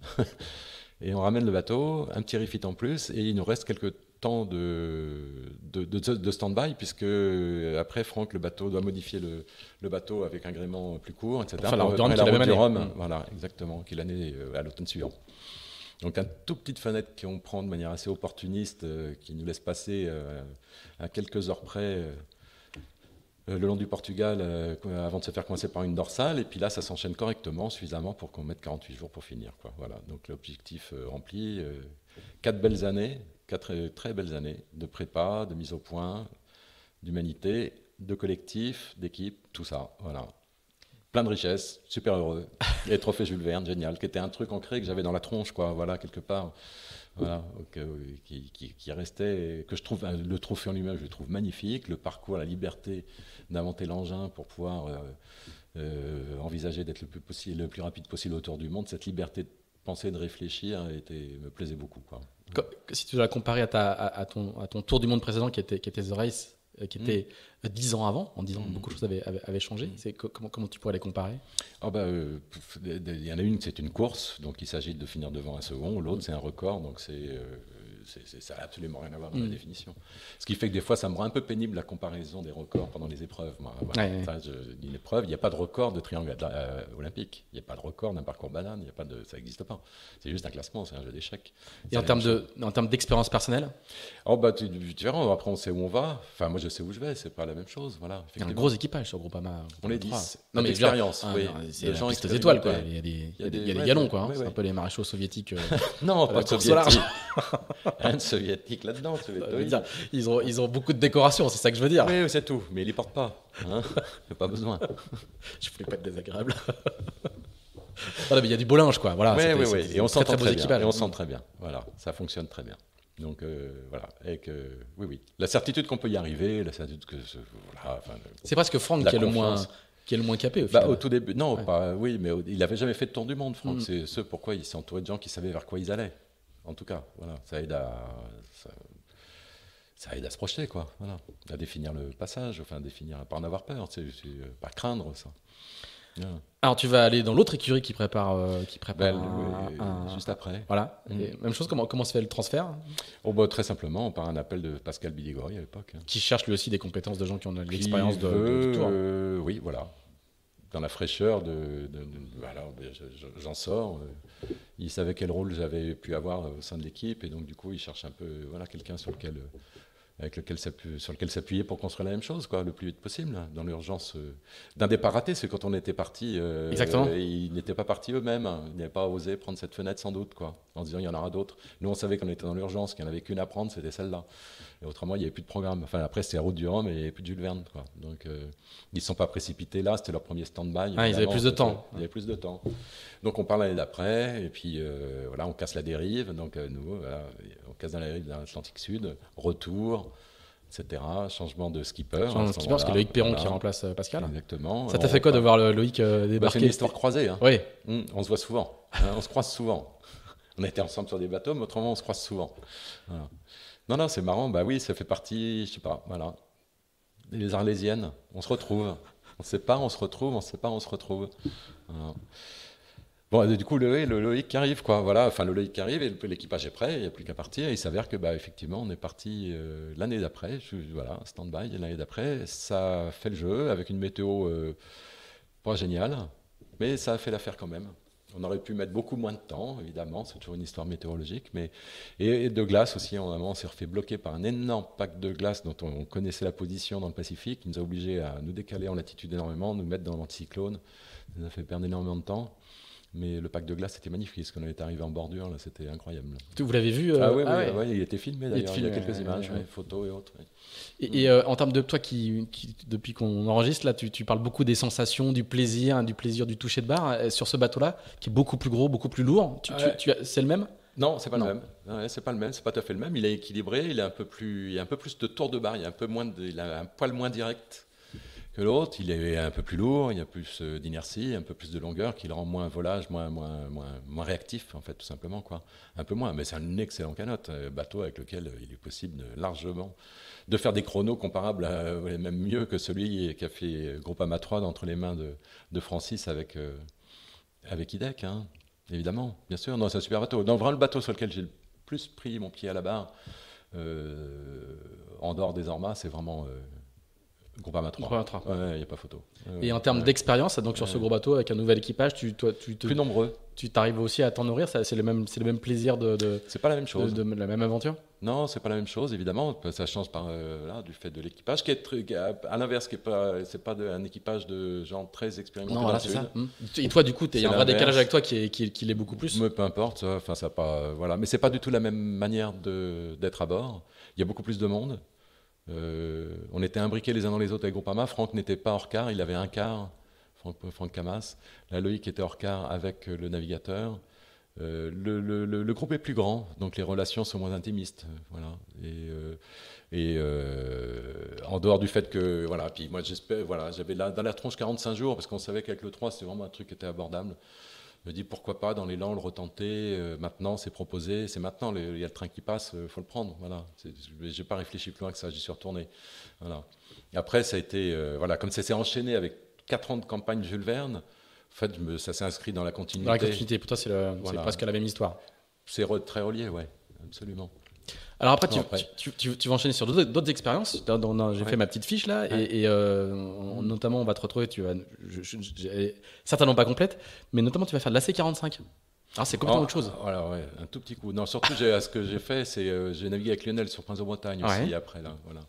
et on ramène le bateau, un petit refit en plus, et il nous reste quelques temps de, de, stand-by, puisque euh, après, Franck, le bateau doit modifier le, le bateau avec un gréement plus court, etc. Enfin, la la, la voilà, exactement, qui est l'année euh, à l'automne suivant. Donc, une toute petite fenêtre qu'on prend de manière assez opportuniste, euh, qui nous laisse passer à quelques heures près. Euh, le long du Portugal euh, avant de se faire coincer par une dorsale. Et puis là, ça s'enchaîne correctement, suffisamment pour qu'on mette 48 jours pour finir. Voilà, donc l'objectif euh, rempli. quatre belles années, quatre très belles années de prépa, de mise au point, d'humanité, de collectif, d'équipe, tout ça. Voilà. Plein de richesses, super heureux. Les trophées Jules Verne, génial, qui était un truc ancré que j'avais dans la tronche, quoi, voilà, quelque part. Voilà, qui, restait, que je trouve, le trophée en lui-même, je le trouve magnifique, le parcours, la liberté d'inventer l'engin pour pouvoir euh, euh, envisager d'être le plus, possible, le plus rapide possible autour du monde, cette liberté de penser, de réfléchir, était, me plaisait beaucoup. Quoi. Si tu dois la comparer à, ta, à, ton, à ton tour du monde précédent qui était, qui était The Race, euh, qui était mmh dix ans avant, en disant ans, mm. beaucoup de choses avaient, changé. Mm. C'est comment, comment, tu pourrais les comparer oh bah, euh, Il y en a une, c'est une course, donc il s'agit de finir devant un second. L'autre, mm. c'est un record, donc c'est euh, ça n'a absolument rien à voir dans la hmm. définition. Ce qui fait que des fois, ça me rend un peu pénible la comparaison des records pendant les épreuves. une épreuve, il n'y a pas de record de triangle euh, olympique. Il n'y a pas de record d'un parcours banane. Y a pas de, ça n'existe pas. C'est juste un classement, c'est un jeu d'échecs. Et en termes, de, en d'expérience personnelle Oh, bah, tu, différent. Après, on sait où on va. Enfin, moi, je sais où je vais. C'est pas la même chose. Voilà, il y a un gros équipage sur Groupama. On est 10. Non, mais expérience. Ah, oui. C'est gens étoiles, quoi. Il y a des, galons, quoi. c'est un peu les maréchaux soviétiques. Euh, <laughs> non, <laughs> pas soviétiques. <laughs> un soviétique là-dedans. Ils ont, ils ont beaucoup de décorations, c'est ça que je veux dire. Oui, c'est tout, mais ils les portent pas. Hein pas besoin. <laughs> je voulais pas être désagréable. il y a du beau quoi. Voilà, oui, Et on s'entend très, bien. Et on sent très bien. Voilà, ça fonctionne très bien. Donc euh, voilà, avec oui, oui, la certitude qu'on peut y arriver, la certitude que voilà, enfin, c'est presque Franck qui est le moins qui est le moins capé au, bah, au tout début, non, pas, oui, mais il n'avait jamais fait de tour du monde, Franck. Mm. C'est ce pourquoi il s'est entouré de gens qui savaient vers quoi ils allaient en tout cas, voilà, ça aide à ça, aide à se projeter, quoi, voilà, à définir le passage, enfin à définir, à pas en avoir peur, c'est euh, pas craindre ça. Alors tu vas aller dans l'autre écurie qui prépare, euh, qui prépare ben, euh, juste après. Voilà. Mm. même chose. Comment, se fait le transfert oh, bah, très simplement par un appel de Pascal Bidigori à l'époque. Hein. Qui cherche lui aussi des compétences de gens qui ont de l'expérience de, tour. oui, voilà. Dans la fraîcheur de, bah, ben, j'en sors il savait quel rôle j'avais pu avoir au sein de l'équipe, et donc du coup, il cherche un peu voilà, quelqu'un sur lequel, s'appuyer pour construire la même chose, quoi, le plus vite possible, dans l'urgence euh, d'un départ raté. C'est quand on était parti, euh, exactement ils n'étaient pas partis eux-mêmes, hein. ils n'avaient pas osé prendre cette fenêtre sans doute, quoi, en disant il y en aura d'autres. Nous, on savait qu'on était dans l'urgence, qu'il n'y en avait qu'une à prendre, c'était celle-là autrement, il n'y avait plus de programme. Enfin, après, c'était la route du Rhum et il n'y avait plus de Jules Verne. Donc, euh, ils ne sont pas précipités là. C'était leur premier stand-by. Ah, ils avaient plus de temps. Ils avaient plus de temps. Donc, on parle l'année d'après. Et puis, euh, voilà, on casse la dérive. Donc, euh, nous, on casse la dérive dans l'Atlantique Sud. Retour etc. Changement de skipper. Changement hein, de skipper, parce que Loïc Perron qui remplace Pascal. Exactement. Ça t'a fait quoi de voir Loïc débarquer C'est une histoire croisée. Hein. Oui. Hum, on se voit souvent. Hein. on se croise souvent. <laughs> on était ensemble sur des bateaux, mais autrement, on se croise souvent. Voilà. Non, non, c'est marrant. Bah oui, ça fait partie, je sais pas, voilà. Les Arlésiennes, on se retrouve. On ne sait pas, on se retrouve, on ne sait pas, on se retrouve. Bon, du coup, le, Loïc qui arrive, quoi. Voilà, enfin, le Loïc qui arrive et l'équipage est prêt, il n'y a plus qu'à partir. Et il s'avère que, bah, effectivement, on est parti euh, l'année d'après, voilà, stand-by, l'année d'après. Ça fait le jeu avec une météo euh, pas géniale, mais ça a fait l'affaire quand même on aurait pu mettre beaucoup moins de temps, évidemment, c'est toujours une histoire météorologique, mais et, de glace aussi. On, on s'est refait bloquer par un énorme pack de glace dont on, connaissait la position dans le Pacifique, qui nous a obligés à nous décaler en latitude énormément, nous mettre dans l'anticyclone. Ça nous a fait perdre énormément de temps. Mais le pack de glace, c'était magnifique. Ce qu'on est arrivé en bordure, là, c'était incroyable. Vous l'avez vu Ah euh, oui, ah il était filmé d'ailleurs. Il, y a quelques images, photos et autres. Et, euh, en termes de toi, qui, qui depuis qu'on enregistre, là, tu, parles beaucoup des sensations, du plaisir, du plaisir du toucher de barre. Euh, sur ce bateau-là, qui est beaucoup plus gros, beaucoup plus lourd, c'est le même non, c'est pas, Le même. Ah ouais, c'est pas le même. C'est pas tout à fait le même. Il est équilibré. Il a un peu plus, a un peu plus de tour de barre. Il a un peu moins, de, il a un poil moins direct que l'autre. Il est un peu plus lourd, il y a plus euh, d'inertie, un peu plus de longueur, qui le rend moins volage, moins, moins, moins, réactif, en fait, tout simplement. Quoi. Un peu moins, mais c'est un excellent canot, euh, bateau avec lequel euh, il est possible largement de faire des chronos comparables, même mieux que celui a fait Groupe 3 entre les mains de, Francis avec, avec IDEC, hein. évidemment, bien sûr. Non, c'est un super bateau. Donc vraiment, le bateau sur lequel j'ai le plus pris mon pied à la barre, en dehors des Ormas, c'est vraiment Groupe à 3. Il n'y a pas photo. et en termes d'expérience, donc sur ce gros bateau, avec un nouvel équipage, tu, toi, tu te, Plus nombreux. Tu t'arrives aussi à t'en nourrir C'est le, même, le même plaisir de. c'est pas la même chose. De, la même aventure Non, c'est pas la même chose, évidemment. Ça change par, euh, là, du fait de l'équipage, qui est à, l'inverse, qui n'est pas, un équipage de gens très expérimentés. Non, c'est ça. Mmh. Et toi, du coup, il y a un vrai décalage avec toi qui l'est qui, qui beaucoup plus. Mais peu importe. Enfin, ça pas, voilà. Mais c'est pas du tout la même manière d'être à bord. Il y a beaucoup plus de monde. Euh, on était imbriqués les uns dans les autres avec Groupama. Franck n'était pas hors quart, il avait un quart, Franck, Franck Camas. Loïc était hors quart avec euh, le navigateur. Euh, le, groupe est plus grand, donc les relations sont moins intimistes. Voilà. Et, en dehors du fait que. Voilà, puis moi, j'espère. Voilà, j'avais dans la tronche 45 jours, parce qu'on savait qu'avec le 3, c'était vraiment un truc qui était abordable me dis pourquoi pas dans l'élan le retenter. Euh, maintenant, c'est proposé, c'est maintenant. Il y a le train qui passe, il euh, faut le prendre. Voilà. J'ai pas réfléchi plus loin que ça. J'y suis retourné. Voilà. après, ça a été euh, voilà comme ça s'est enchaîné avec quatre ans de campagne Jules Verne. En fait, ça s'est inscrit dans la continuité. Dans la continuité. Pour toi, c'est presque la même histoire. C'est très relié, ouais, absolument. Alors après, tu, vas enchaîner sur d'autres expériences. J'ai fait ma petite fiche là, et, euh, notamment, on va te retrouver, tu vas, certainement pas complète, mais notamment, tu vas faire de la C45. alors c'est complètement oh, autre chose. Voilà, un tout petit coup. Non, surtout, ce que j'ai fait, c'est que euh, j'ai navigué avec Lionel sur Prince de Bretagne aussi après. Là, voilà.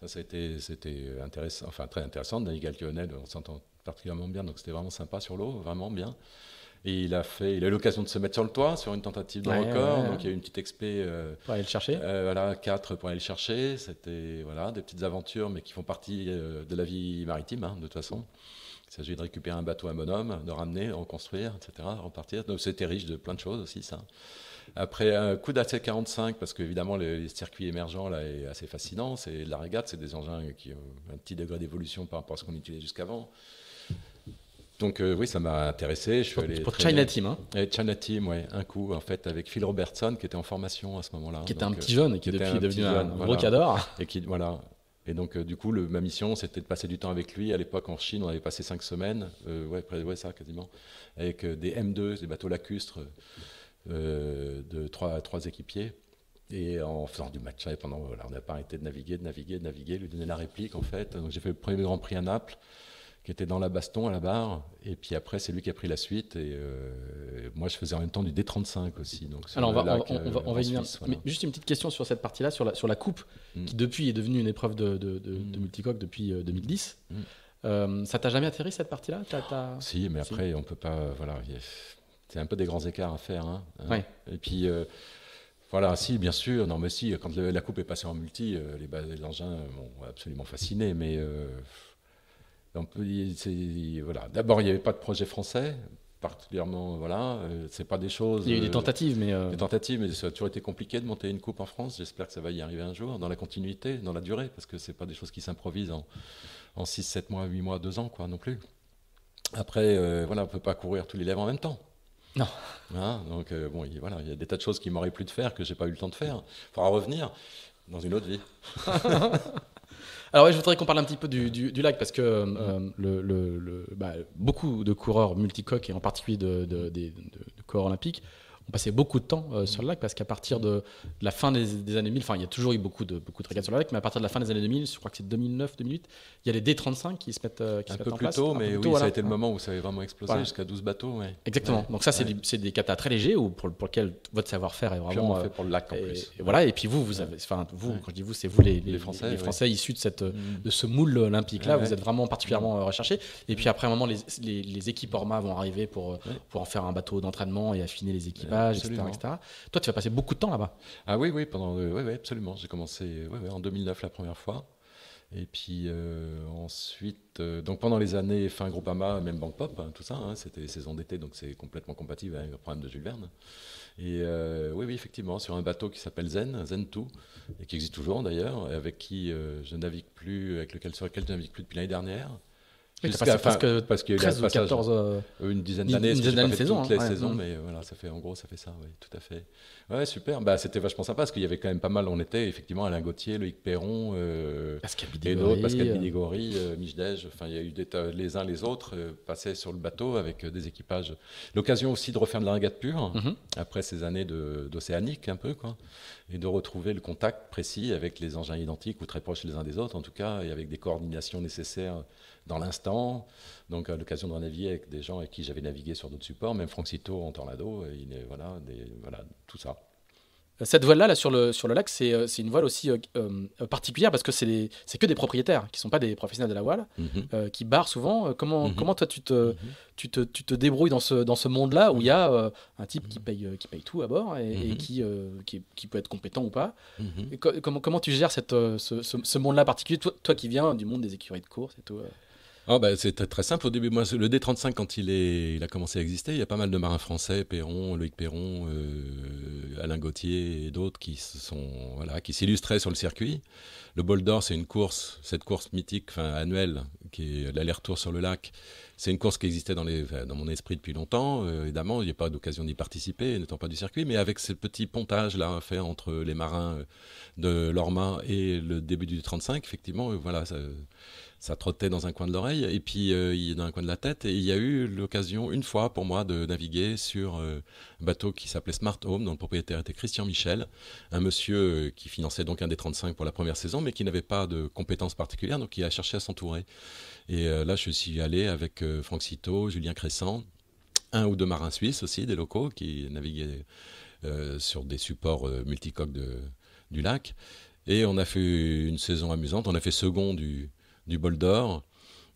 Ça, ça a été, c'était intéressant, enfin très intéressant de naviguer avec Lionel. On s'entend particulièrement bien, donc c'était vraiment sympa sur l'eau, vraiment bien. Et il a fait, il a eu l'occasion de se mettre sur le toit, sur une tentative de record. Donc il y a eu une petite expé. Euh, pour aller le chercher. Euh, voilà, 4 pour aller le chercher. C'était voilà, des petites aventures, mais qui font partie euh, de la vie maritime, hein, de toute façon. Il s'agit de récupérer un bateau à bonhomme, de ramener, reconstruire, etc., repartir. Donc c'était riche de plein de choses aussi, ça. Après un coup dac 45, parce qu'évidemment, les, les circuits émergents, là, est assez fascinant. C'est la régate, c'est des engins qui ont un petit degré d'évolution par rapport à ce qu'on utilisait jusqu'avant. Donc euh, oui, ça m'a intéressé. Je pour China Team. Hein. China Team, ouais, un coup en fait avec Phil Robertson qui était en formation à ce moment-là. Hein. Qui était un petit euh, jeune et qui, était est devenu un, jeune, Et qui voilà. Et donc euh, du coup, ma mission, c'était de passer du temps avec lui. À l'époque en Chine, on avait passé cinq semaines, ouais, près, ouais, ça quasiment, avec des M2, des bateaux lacustres de trois, équipiers. Et en faisant du match pendant, voilà, on n'a pas arrêté de naviguer, de naviguer, de naviguer, lui donner la réplique en fait. Donc j'ai fait le premier Grand Prix à Naples qui était dans la baston à la barre. Et puis après, c'est lui qui a pris la suite. Et euh, moi, je faisais en même temps du D35 aussi. Donc Alors, on va, on, euh, y Mais juste une petite question sur cette partie-là, sur la, sur la coupe, mm. qui depuis est devenue une épreuve de, de, mm. multicoque depuis 2010. Euh, mm. ça t'a jamais atterri cette partie-là Si, mais après, on peut pas. Voilà, c'est un peu des grands écarts à faire. Hein, hein. Et puis. voilà, si, bien sûr. Non, mais si, quand la coupe est passée en multi, les, bah, les engins m'ont absolument fasciné. Mais voilà. D'abord, il n'y avait pas de projet français, particulièrement. Voilà, euh, c'est pas des choses. Il y a eu des euh, tentatives, mais. Euh, tentatives, mais ça a toujours été compliqué de monter une coupe en France. J'espère que ça va y arriver un jour, dans la continuité, dans la durée, parce que c'est pas des choses qui s'improvisent en, en 6, 7 mois, 8 mois, 2 ans, quoi, non plus. Après, on voilà, on peut pas courir tous les lèvres en même temps. Non. Hein, donc, bon, voilà, il y a des tas de choses qui m'auraient plu de faire, que j'ai pas eu le temps de faire. Il faudra revenir dans une autre vie. <laughs> Alors, je voudrais qu'on parle un petit peu du, du, lac parce que euh, le, le, bah, beaucoup de coureurs multicoques et en particulier de, corps olympiques on passait beaucoup de temps euh, sur le lac parce qu'à partir de, la fin des, années 2000, enfin il y a toujours eu beaucoup de, beaucoup de régates sur le lac, mais à partir de la fin des années 2000, je crois que c'est 2009, 2008, il y a les D35 qui se mettent, euh, qui un peu plus Tôt, mais oui, ça a été le moment où ça avait vraiment explosé jusqu'à 12 bateaux. Ouais. Exactement. Donc ça, c'est des, catas très légers ou pour, pour lequel votre savoir-faire est vraiment. Euh, fait pour le lac en et, plus. Et, voilà. Et puis vous, vous avez, enfin vous, quand je dis vous, c'est vous les, les, Français, les Français issus de cette, mm. de ce moule olympique-là. Vous êtes vraiment particulièrement mm. recherchés. Et puis mm. après un moment, les, équipes Orma vont arriver pour, pour en faire un bateau d'entraînement et affiner les équipes toi, tu vas passer beaucoup de temps là-bas. Ah oui, oui, pendant, oui, euh, oui, absolument. J'ai commencé oui, en 2009 la première fois. Et puis euh, ensuite, euh, donc pendant les années fin Groupama, même banque Pop, hein, tout ça, hein, c'était saison d'été, donc c'est complètement compatible avec le programme de Jules Verne. Et oui, oui, effectivement, sur un bateau qui s'appelle Zen, Zen2, et qui existe toujours d'ailleurs, avec qui je navigue plus, avec lequel, sur lequel je navigue plus depuis l'année dernière, parce qu'il y a ou 14, euh, euh, une dizaine d'années, une dizaine d'années, toutes les hein, saisons, mais voilà, ça fait en gros, ça fait ça, oui, tout à fait. Ouais, super. Bah, c'était vachement sympa parce qu'il y avait quand même pas mal. On était effectivement Alain Gauthier, Loïc Perron, euh, Pascal Bidigori, Pascal Enfin, il y a eu les uns les autres passaient sur le bateau avec des équipages. L'occasion aussi de refaire de la régate pure mhm. après ces années d'océanique un peu quoi, et de retrouver le contact précis avec les engins identiques ou très proches les uns des autres en tout cas et avec des coordinations nécessaires dans l'instant. Donc, à l'occasion de naviguer avec des gens avec qui j'avais navigué sur d'autres supports, même Francito Citeau en Tornado, il est, voilà, des, tout ça. Cette voile-là, là, sur, le, sur le lac, c'est euh, une voile aussi euh, euh, particulière parce que c'est que des propriétaires qui ne sont pas des professionnels de la voile, mhm. qui barrent souvent. Comment, mhm. comment toi, tu te, mhm. tu te, tu te débrouilles dans ce, dans ce monde-là où il y a un type qui, paye, qui paye tout à bord et, qui, qui, peut être compétent ou pas comment, comment tu gères cette, ce, monde-là particulier, toi, toi, qui viens du monde des écuries de course et tout Oh bah, c'est très, simple. Au début, moi, le D35, quand il, est, il a commencé à exister, il y a pas mal de marins français, Perron, Loïc Perron, euh, Alain Gauthier et d'autres qui se sont, voilà, qui s'illustraient sur le circuit. Le Bol d'Or, c'est une course, cette course mythique, enfin, annuelle, qui est l'aller-retour sur le lac. C'est une course qui existait dans, les, dans mon esprit depuis longtemps. Euh, évidemment, il n'y a pas d'occasion d'y participer, n'étant pas du circuit, mais avec ce petit pontage là fait entre les marins euh, de l'Orma et le début du d 35, effectivement, voilà. Ça, ça trottait dans un coin de l'oreille et puis euh, dans un coin de la tête. Et il y a eu l'occasion une fois pour moi de naviguer sur euh, un bateau qui s'appelait Smart Home, dont le propriétaire était Christian Michel, un monsieur euh, qui finançait donc un des 35 pour la première saison, mais qui n'avait pas de compétences particulières, donc il a cherché à s'entourer. Et là, je suis allé avec Franck Cito, Julien Cressant, un ou deux marins suisses aussi, des locaux, qui naviguaient sur des supports multicoques de, du lac. Et on a fait une saison amusante. On a fait second du, du bol d'or.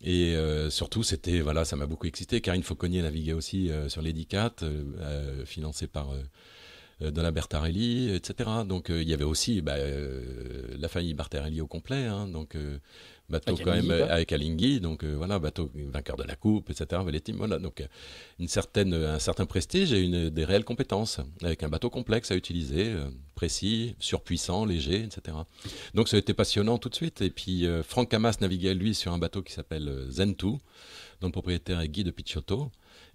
Et euh, surtout, c'était voilà, ça m'a beaucoup excité. Karine Fauconnier naviguait aussi euh, sur l'Édicate euh, financé par euh, la Bertarelli, etc. Donc euh, il y avait aussi bah, euh, la famille Bertarelli au complet, hein. donc bateau quand même avec Alinghi, donc voilà, bateau vainqueur de la coupe, etc. voilà, donc une certaine, un certain prestige et une, des réelles compétences, avec un bateau complexe à utiliser, précis, surpuissant, léger, etc. Donc ça a été passionnant tout de suite. Et puis Franck Camas naviguait lui sur un bateau qui s'appelle Zentou, dont le propriétaire est Guy de Picciotto.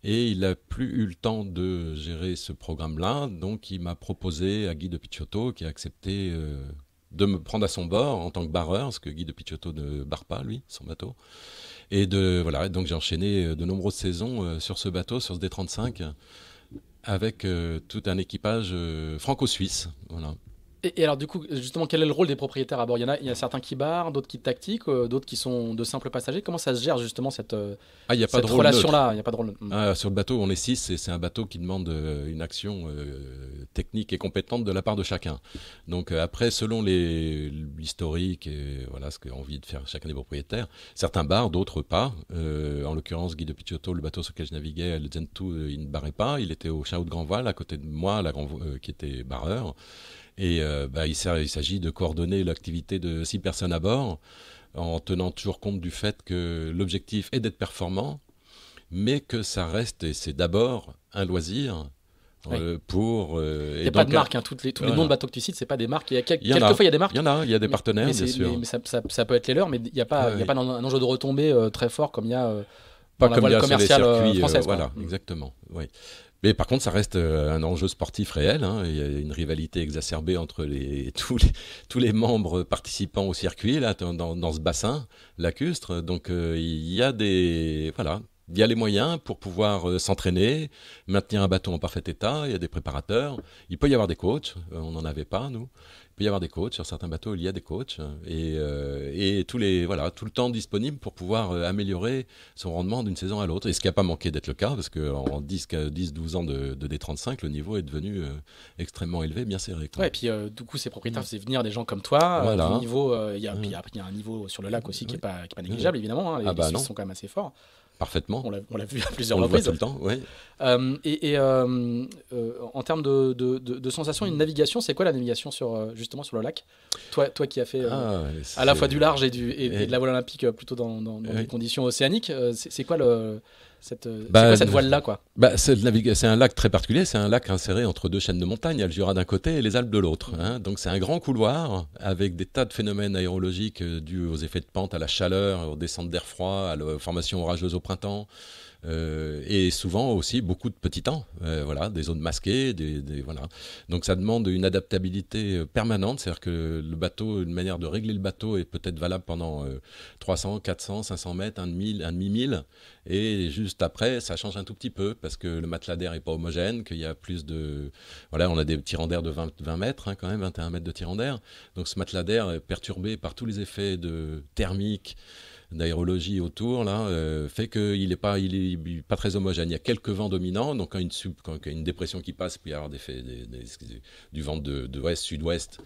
Et il n'a plus eu le temps de gérer ce programme-là, donc il m'a proposé à Guy de Picciotto, qui a accepté euh, de me prendre à son bord en tant que barreur, parce que Guy de Picciotto ne barre pas, lui, son bateau. Et de, voilà, donc j'ai enchaîné euh, de nombreuses saisons euh, sur ce bateau, sur ce D35, avec tout un équipage franco-suisse. Et, alors, du coup, justement, quel est le rôle des propriétaires à bord il y, en a, il y a certains qui barrent, d'autres qui tactiquent, euh, d'autres qui sont de simples passagers. Comment ça se gère, justement, cette, euh, ah, relation-là Il a pas de ah, sur le bateau, on est six et c'est un bateau qui demande euh, une action technique et compétente de la part de chacun. Donc, après, selon l'historique et voilà, ce qu'a envie de faire chacun des propriétaires, certains barrent, d'autres pas. en l'occurrence, Guy de Picciotto, le bateau sur lequel je naviguais, le Gentoo, il ne barrait pas. Il était au château de Grandval, à côté de moi, la qui était barreur. Et euh, bah, il s'agit de coordonner l'activité de six personnes à bord en tenant toujours compte du fait que l'objectif est d'être performant, mais que ça reste, et c'est d'abord un loisir, euh, pour. Euh, il n'y a pas de marque, hein, toutes les, tous les noms de bateaux que tu cites, c'est pas des marques. Il y a il y a des marques. Il y en a, il y a des partenaires, bien sûr. Mais, ça, peut être les leurs, mais il n'y a pas, y a pas un, enjeu de retombée très fort comme il y a. Pas comme la voile commerciale française. voilà, mm. exactement. Oui. Mais par contre, ça reste euh, un enjeu sportif réel. Hein. Il y a une rivalité exacerbée entre <laughs> tous, les, membres participants au circuit, là, dans, ce bassin lacustre. Donc, euh, il y a des. Voilà. Il y a les moyens pour pouvoir euh, s'entraîner, maintenir un bateau en parfait état. Il y a des préparateurs. Il peut y avoir des coachs. on n'en avait pas, nous peut y avoir des coachs. Sur certains bateaux, il y a des coachs. Euh, et, euh, et tous les, voilà, tout le temps disponible pour pouvoir euh, améliorer son rendement d'une saison à l'autre. Et ce qui n'a pas manqué d'être le cas, parce qu'en 10-12 ans de, D35, le niveau est devenu extrêmement élevé, bien serré. et puis du coup, ces propriétaires mm. faisaient venir des gens comme toi. Voilà. Mm. il y a, un niveau sur le lac aussi qui n'est pas, mm. négligeable, évidemment. Hein, les, ah bah sont quand même assez forts. Parfaitement. On l'a vu à plusieurs on reprises. Le tout le temps, oui. Euh, et, euh, euh, en termes de, de, de, de une navigation, c'est quoi la navigation sur, justement sur le lac toi, toi qui as fait ah, à la fois du large et, du, et, de la voile olympique plutôt dans, dans des conditions océaniques, c'est quoi le, cette, euh, bah, cette voile-là bah, C'est un lac très particulier, c'est un lac inséré entre deux chaînes de montagnes il Jura d'un côté et les Alpes de l'autre. Hein. Donc c'est un grand couloir avec des tas de phénomènes aérologiques euh, dus aux effets de pente, à la chaleur, aux descentes d'air froid, à la formation orageuse au printemps. Euh, et souvent aussi beaucoup de petits temps, euh, voilà, des zones masquées, des, voilà. Donc ça demande une adaptabilité euh, permanente, c'est-à-dire que le bateau, une manière de régler le bateau est peut-être valable pendant 300, 400, 500 mètres, un demi, un demi mille, et juste après ça change un tout petit peu parce que le matelas d'air est pas homogène, qu'il y a plus de, voilà, on a des tirants d'air de 20, mètres hein, quand même, 21 mètres de tirants donc ce matelas d'air est perturbé par tous les effets de thermique d'aérologie autour là euh, fait qu'il n'est pas il pas très homogène. Il y a quelques vents dominants, donc quand une y quand, une dépression qui passe, il y avoir des, du vent de, de sud-ouest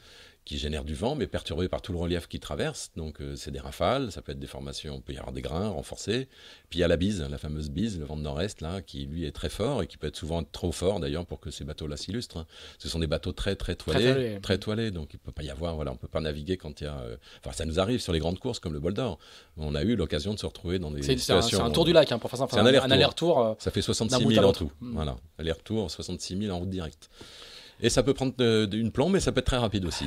qui génère du vent, mais perturbé par tout le relief qu'il traverse Donc euh, c'est des rafales, ça peut être des formations, il peut y avoir des grains renforcés. Puis il y a la bise, la fameuse bise, le vent de nord-est, là, qui lui est très fort et qui peut être souvent trop fort d'ailleurs pour que ces bateaux-là s'illustrent. Hein. Ce sont des bateaux très très toilés, très, donc il peut pas y avoir, voilà, on peut pas naviguer quand il y a. Euh, enfin, ça nous arrive sur les grandes courses comme le Bol d'Or. On a eu l'occasion de se retrouver dans des situations. C'est un, tour du lac, hein, pour faire ça. un aller-retour. Euh, ça fait 66 000 en tout. Mm. Voilà, aller-retour, 66 000 en route directe. Et ça peut prendre euh, une plan, mais ça peut être très rapide aussi.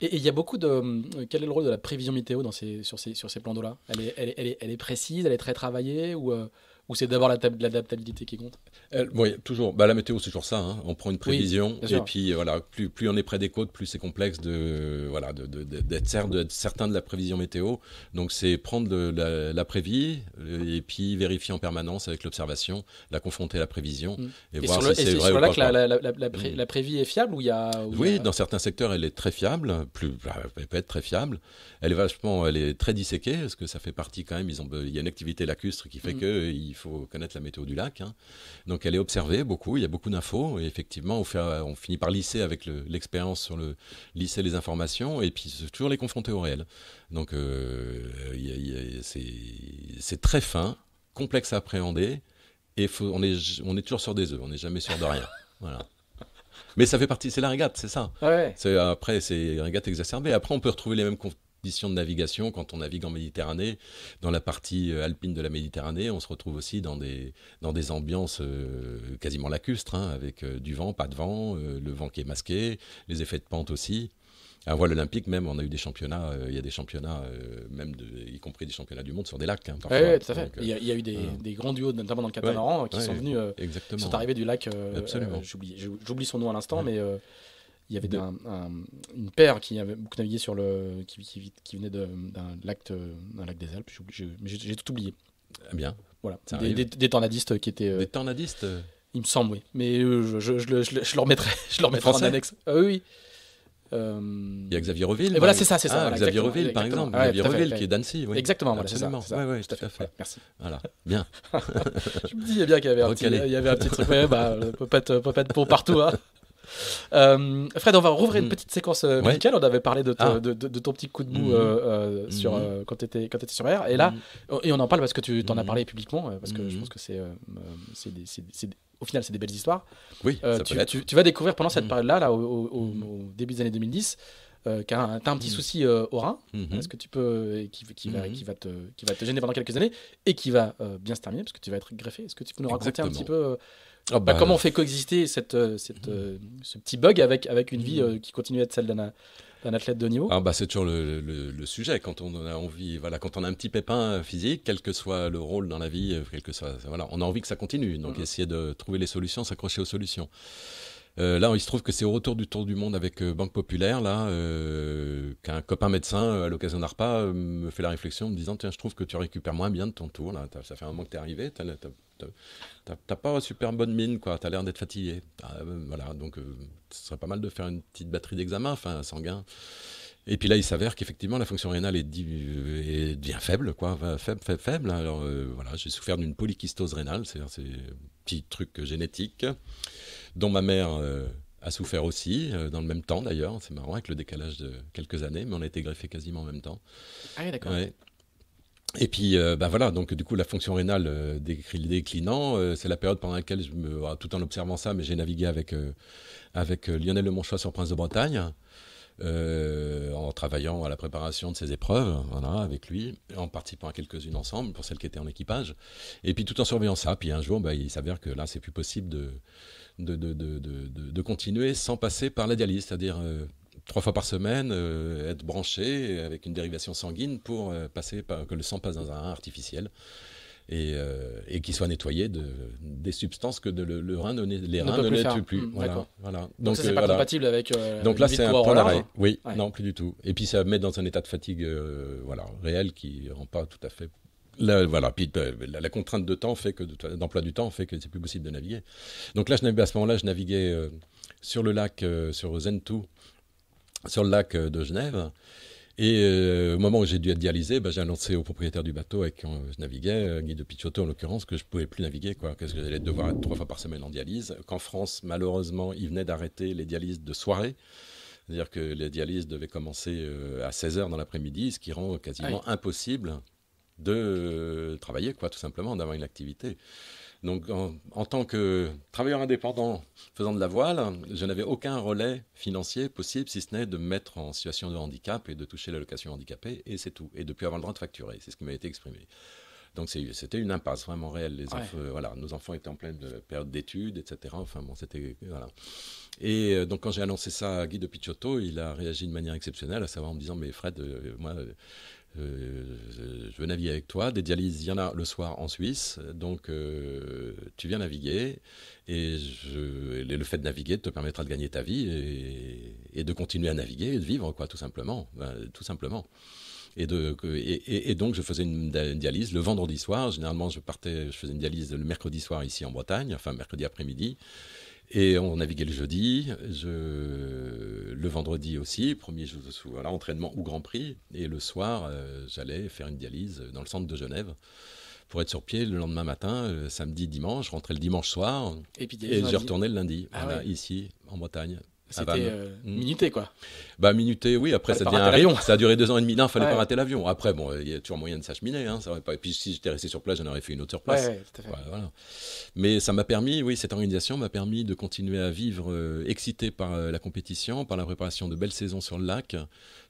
Et il y a beaucoup de. Euh, quel est le rôle de la prévision météo dans ces, sur, ces, sur ces plans d'eau-là elle est, elle, est, est, elle est, précise, elle est très travaillée ou euh, ou c'est d'abord l'adaptabilité qui compte euh, euh, Oui, toujours. Bah, la météo, c'est toujours ça. Hein. On prend une prévision et puis euh, voilà, plus, plus on est près des côtes, plus c'est complexe de voilà d'être de, de, certain de la prévision météo. Donc c'est prendre le, la, prévie et puis vérifier en permanence avec l'observation, la confronter à la prévision mm. et, voir si c'est vrai sur là Que la, la, la, la, mm. prévie est fiable y Oui, dans certains secteurs, elle est très fiable. Plus, bah, elle peut être très fiable. Elle est vachement, elle est très disséquée parce que ça fait partie quand même. il y a une activité lacustre qui fait mm. que il faut faut connaître la météo du lac. Hein. Donc elle est observée beaucoup, il y a beaucoup d'infos. Et effectivement, on, finit par lisser avec l'expérience sur le lisser les informations et puis toujours les confronter au réel. Donc euh, c'est très fin, complexe à appréhender et faut, on, est, on est toujours sur des œufs, on n'est jamais sûr de rien. Voilà. Mais ça fait partie, c'est la régate, c'est ça. Ouais. Après, c'est la régate exacerbée. Après, on peut retrouver les mêmes de navigation quand on navigue en Méditerranée. Dans la partie euh, alpine de la Méditerranée, on se retrouve aussi dans des, dans des ambiances euh, quasiment lacustres, hein, avec euh, du vent, pas de vent, le vent qui est masqué, les effets de pente aussi. À voile olympique, même, on a eu des championnats, il y a des championnats, même de, y compris des championnats du monde sur des lacs. Hein, oui, tout à fait. il, y a, eu des, des, grands duos, notamment dans le Catamaran, qui sont venus, sont arrivés du lac. Absolument. J'oublie son nom à l'instant, mais il y avait une paire qui avait sur le. qui, venait d'un lac, lac des Alpes, j'ai tout oublié. Eh bien. Voilà, des, tornadistes qui étaient. Euh, des tornadistes euh, Il me semble, oui. Mais euh, je, je, je, je leur mettrai, je <laughs> en annexe. Ah oui, oui. Il y a Xavier Reville. Et voilà, c'est ça, c'est ah, Xavier Reville, par exemple. Xavier Reville, qui est d'Annecy. Oui. Exactement, voilà, Absolument. Ça, Ouais, tout, à fait. merci. Voilà, <laughs> bien. Je me dis bien qu'il y avait un petit, il y avait un petit truc. Ouais, bah, peut pas être, peut être pour partout. Hein. <laughs> Euh, Fred, on va rouvrir une mm. petite séquence euh, médicale On avait parlé ah. de, de, ton petit coup de mou mm. Euh, mm. sur, quand tu étais, sur mer, Et là, oh, et on en parle parce que tu t'en as parlé publiquement, parce que je pense que c'est au final, c'est des belles histoires. Oui, tu, vas découvrir pendant cette période-là, au, début des années 2010, euh, un, petit souci au rein, mm-hmm. que tu peux, mm-hmm. qui, va, te, gêner pendant quelques années et qui va bien se terminer parce que tu vas être greffé. Est-ce que tu peux nous raconter un petit peu ah bah, euh, comment on fait coexister euh, euh, ce petit bug avec, une vie qui continue à être celle d'un athlète de niveau ah bah, C'est toujours le, sujet. Quand on a envie, voilà, quand on a un petit pépin physique, quel que soit le rôle dans la vie, quel que soit, voilà, on a envie que ça continue. Donc, essayer de trouver les solutions, s'accrocher aux solutions. Euh, là, il se trouve que c'est au retour du tour du monde avec euh, Banque Populaire, là, euh, qu'un copain médecin, à l'occasion d'un repas, me fait la réflexion en me disant Tiens, je trouve que tu récupères moins bien de ton tour, là. ça fait un moment que tu es arrivé, t'as pas super bonne mine, quoi, tu as l'air d'être fatigué. Ah, voilà, donc ce serait pas mal de faire une petite batterie d'examen, enfin, sanguin. Et puis là, il s'avère qu'effectivement, la fonction rénale est, bien faible, quoi, faible, faible, Alors voilà, j'ai souffert d'une polykystose rénale, c'est-à-dire truc génétique dont ma mère euh, a souffert aussi, euh, dans le même temps d'ailleurs. C'est marrant, avec le décalage de quelques années, mais on a été greffés quasiment en même temps. Ah Et puis, euh, bah voilà, donc du coup, la fonction rénale déclinant, c'est la période pendant laquelle, je me, ah, tout en observant ça, mais j'ai navigué avec, avec Lionel Le Monchois sur Prince de Bretagne, euh, en travaillant à la préparation de ses épreuves, voilà, avec lui, en participant à quelques-unes ensemble, pour celles qui étaient en équipage, et puis tout en surveillant ça. Puis un jour, bah, il s'avère que là, c'est plus possible de de, continuer sans passer par la dialyse, c'est-à-dire euh, trois fois par semaine, euh, être branché avec une dérivation sanguine pour passer que le sang passe dans un artificiel et, euh, et qu'il soit nettoyé de, des substances que le, rein les reins ne, plus. Hmm, donc, c'est euh, pas compatible avec. Euh, donc là, c'est un point Oui, non, plus du tout. Et puis ça met dans un état de fatigue euh, voilà, réel qui rend pas tout à fait. Là, voilà, la, contrainte de temps fait que d'emploi du temps fait que c'est plus possible de naviguer. Donc là, je à ce moment-là, je naviguais sur le lac, sur Zentou, sur le lac de Genève. Et euh, au moment où j'ai dû être dialysé, ben, j'ai annoncé au propriétaire du bateau avec qui je naviguais, euh, Guy de Pichotto en l'occurrence, que je ne pouvais plus naviguer, quoi, que j'allais devoir être trois fois par semaine en dialyse. Qu'en France, malheureusement, il venait d'arrêter les dialyses de soirée. C'est-à-dire que les dialyses devaient commencer euh, à 16h dans l'après-midi, ce qui rend quasiment impossible de travailler, quoi, tout simplement, d'avoir une activité. Donc en, tant que travailleur indépendant faisant de la voile, je n'avais aucun relais financier possible, si ce n'est de me mettre en situation de handicap et de toucher l'allocation handicapée, et c'est tout. Et de plus avoir le droit de facturer, c'est ce qui m'a été exprimé. Donc c'était une impasse vraiment réelle. Les euh, voilà, nos enfants étaient en pleine euh, période d'études, etc. Enfin bon, c'était voilà. Et euh, donc quand j'ai annoncé ça à Guy de Picciotto, il a réagi de manière exceptionnelle, à savoir en me disant mais Fred, moi euh, je veux naviguer avec toi. Des dialyses, il y en a le soir en Suisse. Donc, euh, tu viens naviguer. Et, je, le fait de naviguer te permettra de gagner ta vie et, de continuer à naviguer et de vivre, quoi, tout simplement. Ben, tout simplement. Et, et, donc, je faisais une, une, dialyse le vendredi soir. Généralement, je partais, je faisais une dialyse le mercredi soir ici en Bretagne, enfin mercredi après-midi. Et on naviguait le jeudi, je... le vendredi aussi, premier jour de voilà, entraînement ou Grand Prix. Et le soir, euh, j'allais faire une dialyse dans le centre de Genève pour être sur pied le lendemain matin, euh, samedi, dimanche, rentrais le dimanche soir. Et, je retournais le lundi, ah ici, en Bretagne. Ah c'était bah euh, mm. minuté, quoi. Bah, minuté, oui. Après, ça, un rayon. ça a duré deux ans et demi. Non, fallait pas rater l'avion. Après, bon, il y a toujours moyen de s'acheminer. Hein, ça pas... Et puis, si j'étais resté sur place, j'en aurais fait une autre sur place. Mais ça m'a permis, oui, cette organisation m'a permis de continuer à vivre euh, excité par euh, la compétition, par la préparation de belles saisons sur le lac,